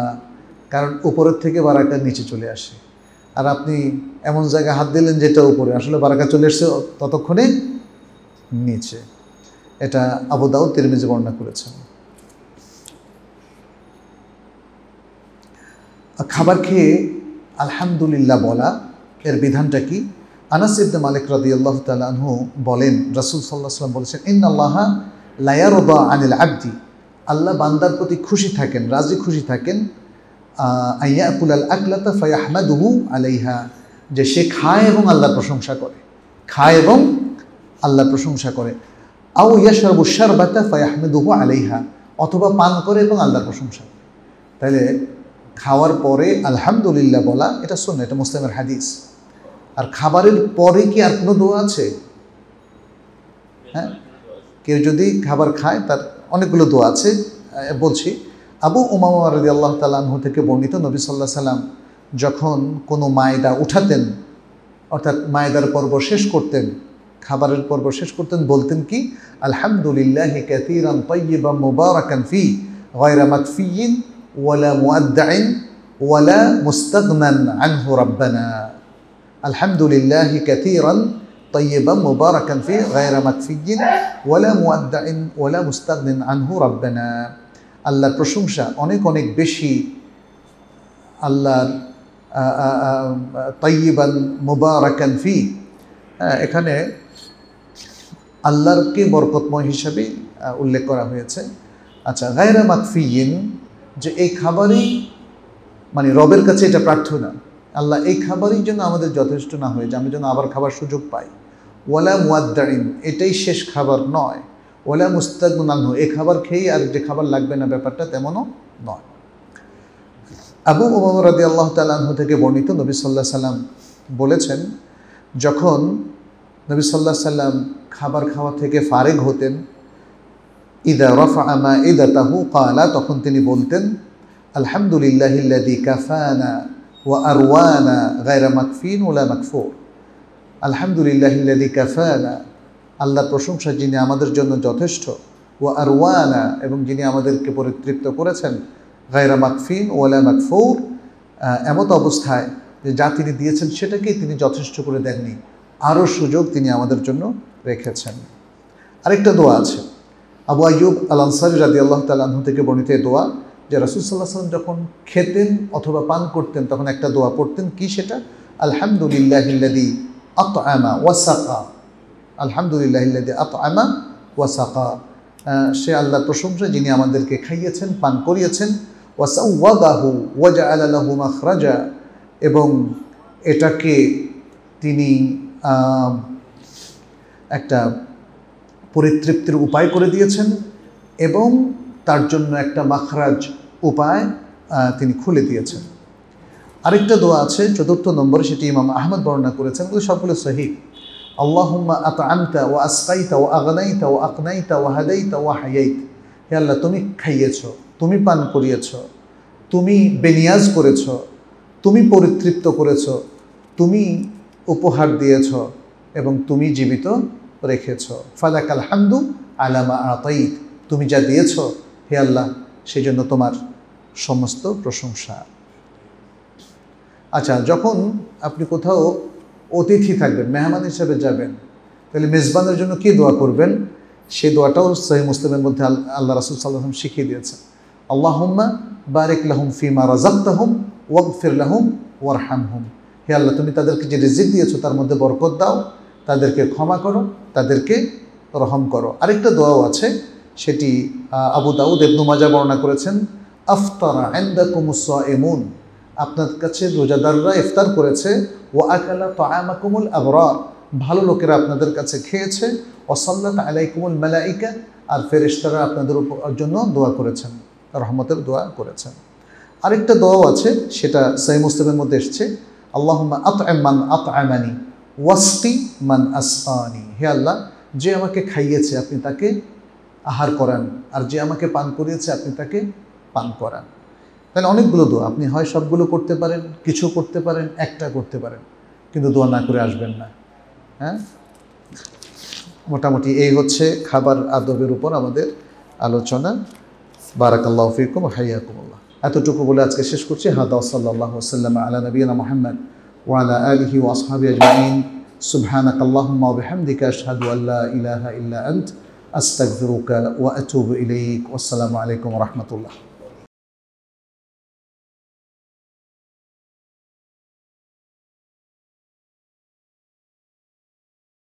কারণ উপরের থেকে বারাকা নিচে চলে আসে আর আপনি এমন জায়গায় হাত দিলেন যেটা উপরে আসলে বারাকা চলে এসছে ততক্ষণে নিচে এটা আবুদাউ তিরমিজি বর্ণনা করেছেন খাবার খেয়ে আলহামদুলিল্লাহ বলা এর বিধানটা কি আনাস ইবনে মালিক রাদি আল্লাহ তালহু বলেন রাসুল সাল্লাহ সাল্লাম বলেছেন ইন আল্লাহ লায়ারবা আনিল আব্দি আল্লাহ বান্দার প্রতি খুশি থাকেন রাজি খুশি থাকেন আইয়াকুল আল আকলাতা ফায়াহমাদুহু আলাইহা যে সে খায় এবং আল্লাহর প্রশংসা করে খায় এবং আল্লাহর প্রশংসা করে আউ ইয়া ইয়াশরাবু শারবাতা ফায়াহমাদুহু আলাইহা অথবা পান করে এবং আল্লাহর প্রশংসা করে তাহলে খাওয়ার পরে আলহামদুলিল্লাহ বলা এটা শোন এটা মুসলিমের হাদিস আর খাবারের পরে কি আর কোনো দোয়া আছে হ্যাঁ কেউ যদি খাবার খায় তার অনেকগুলো দোয়া আছে বলছি আবু উমামা রদি আল্লাহ তালাহু থেকে বর্ণিত নবী সাল্লাহ সাল্লাম যখন কোনো মায়দা উঠাতেন অর্থাৎ মায়দার পর্ব শেষ করতেন খাবারের পর্ব শেষ করতেন বলতেন কি আলহামদুলিল্লাহ কাতিরান তৈবা মুবারাকান ফি গয়রা মাকফিয়িন ওয়ালা মুআদ্দাইন ওয়ালা মুস্তাগনান আনহু রাব্বানা আলহামদুলিল্লাহ কাতিরান طيبا مباركا ফি غير مكفي ওয়ালা مودع ওয়ালা মুস্তাগনান আনহু রাব্বানা আল্লাহর প্রশংসা অনেক অনেক বেশি আল্লাহর তৈবান মুবারাকান ফি এখানে আল্লাহরকে বরকতময় হিসাবে উল্লেখ করা হয়েছে আচ্ছা গায়রা ইন যে এই খাবারই মানে রবের কাছে এটা প্রার্থনা আল্লাহ এই খাবারই যেন আমাদের যথেষ্ট না হয়ে যে আমি যেন আবার খাবার সুযোগ পাই ওয়ালা মুয়াদ্দারিন এটাই শেষ খাবার নয় ওলা মুনানহ এই খাবার খেয়েই আর যে খাবার লাগবে না ব্যাপারটা তেমনও নয় আবু মোহাম্মদ রাজি আল্লাহ তালাহু থেকে বর্ণিত নবী সাল্লাহ সাল্লাম বলেছেন যখন নবী সাল্লাহ সাল্লাম খাবার খাওয়া থেকে ফারেক হতেন ইদা রফা আমা ইদা তাহু কালা তখন তিনি বলতেন আলহামদুলিল্লাহিল্লাদি কাফানা ও আরওয়ানা গায়রা মাকফিন ওলা মাকফুর আলহামদুলিল্লাহিল্লাদি কাফানা আল্লাহর প্রশংসা যিনি আমাদের জন্য যথেষ্ট ও আর ওয়ানা এবং যিনি আমাদেরকে পরিতৃপ্ত করেছেন গায়রা মাকফিন ওয়ালা মাকফৌর এমত অবস্থায় যে যা তিনি দিয়েছেন সেটাকেই তিনি যথেষ্ট করে দেননি আরও সুযোগ তিনি আমাদের জন্য রেখেছেন আরেকটা দোয়া আছে আবু আয়ুব আল আনসারি রাজি আল্লাহ তাল্লাহ থেকে বর্ণিত দোয়া যে রাসুলসাল্লাহ সাল্লাম যখন খেতেন অথবা পান করতেন তখন একটা দোয়া পড়তেন কি সেটা আলহামদুলিল্লাহ আত আমা ওয়াসাকা আলহামদুলিল্লাহ আত আমা ওয়াসাকা সে আল্লাহর প্রশংসা যিনি আমাদেরকে খাইয়েছেন পান করিয়েছেন ওয়াসাউওয়াদাহু ওয়াজা আলাহু মাখরাজা এবং এটাকে তিনি একটা পরিতৃপ্তির উপায় করে দিয়েছেন এবং তার জন্য একটা মাখরাজ উপায় তিনি খুলে দিয়েছেন আরেকটা দোয়া আছে চতুর্থ নম্বরে সেটি ইমাম আহমদ বর্ণনা করেছেন সকলে শহীদ আল্লাহম্মা আত আনতা ও আসকাইতা ও আগনাইতা ও আকনাইতা ও হাদাইতা ও হাইয়াইত হে আল্লাহ তুমি খাইয়েছ তুমি পান করিয়েছ তুমি বেনিয়াজ করেছ তুমি পরিতৃপ্ত করেছ তুমি উপহার দিয়েছ এবং তুমি জীবিত রেখেছ ফালাক হামদু আলামা আতাইত তুমি যা দিয়েছ হে আল্লাহ সেই জন্য তোমার সমস্ত প্রশংসা আচ্ছা যখন আপনি কোথাও অতিথি থাকবেন মেহমান হিসাবে যাবেন তাহলে মেজবানের জন্য কি দোয়া করবেন সেই দোয়াটাও সহি মুসলিমের মধ্যে আল্লাহ রাসুল সাল্লাহম শিখিয়ে দিয়েছেন আল্লাহম্মা বারেক লাহুম ফিমা ওয়াক ফির লাহুম ওয়ারহাম হুম হে আল্লাহ তুমি তাদেরকে যে রিজিক দিয়েছো তার মধ্যে বরকত দাও তাদেরকে ক্ষমা করো তাদেরকে রহম করো আরেকটা দোয়াও আছে সেটি আবু দাউদ এবনু মাজা বর্ণনা করেছেন আফতারা এন্দা কুমুসা এমুন আপনার কাছে রোজাদাররা ইফতার করেছে ও আকালা তায়ামাকুমুল আবরার ভালো লোকেরা আপনাদের কাছে খেয়েছে অসল্লাত আলাইকুমুল মালাইকা আর ফেরিস্তারা আপনাদের উপর জন্য দোয়া করেছেন রহমতের দোয়া করেছেন আরেকটা দোয়াও আছে সেটা সাই মুসলিমের মধ্যে এসছে আল্লাহ আত মান আত আমানি ওয়াস্তি মান আসানি হে আল্লাহ যে আমাকে খাইয়েছে আপনি তাকে আহার করান আর যে আমাকে পান করিয়েছে আপনি তাকে পান করান তাহলে অনেকগুলো দোয়া আপনি হয় সবগুলো করতে পারেন কিছু করতে পারেন একটা করতে পারেন কিন্তু দোয়া না করে আসবেন না হ্যাঁ মোটামুটি এই হচ্ছে খাবার আদবের উপর আমাদের আলোচনা বারাকাল্লাহ ফিকুম হাইয়াকুমুল্লাহ এতটুকু বলে আজকে শেষ করছি হাদা সাল্লাহ সাল্লাম আলা নবীনা মোহাম্মদ ওয়ালা আলহি ওয়াসহাবি আজমাইন سبحانك اللهم وبحمدك أشهد أن لا إله إلا أنت أستغفرك وأتوب إليك والسلام عليكم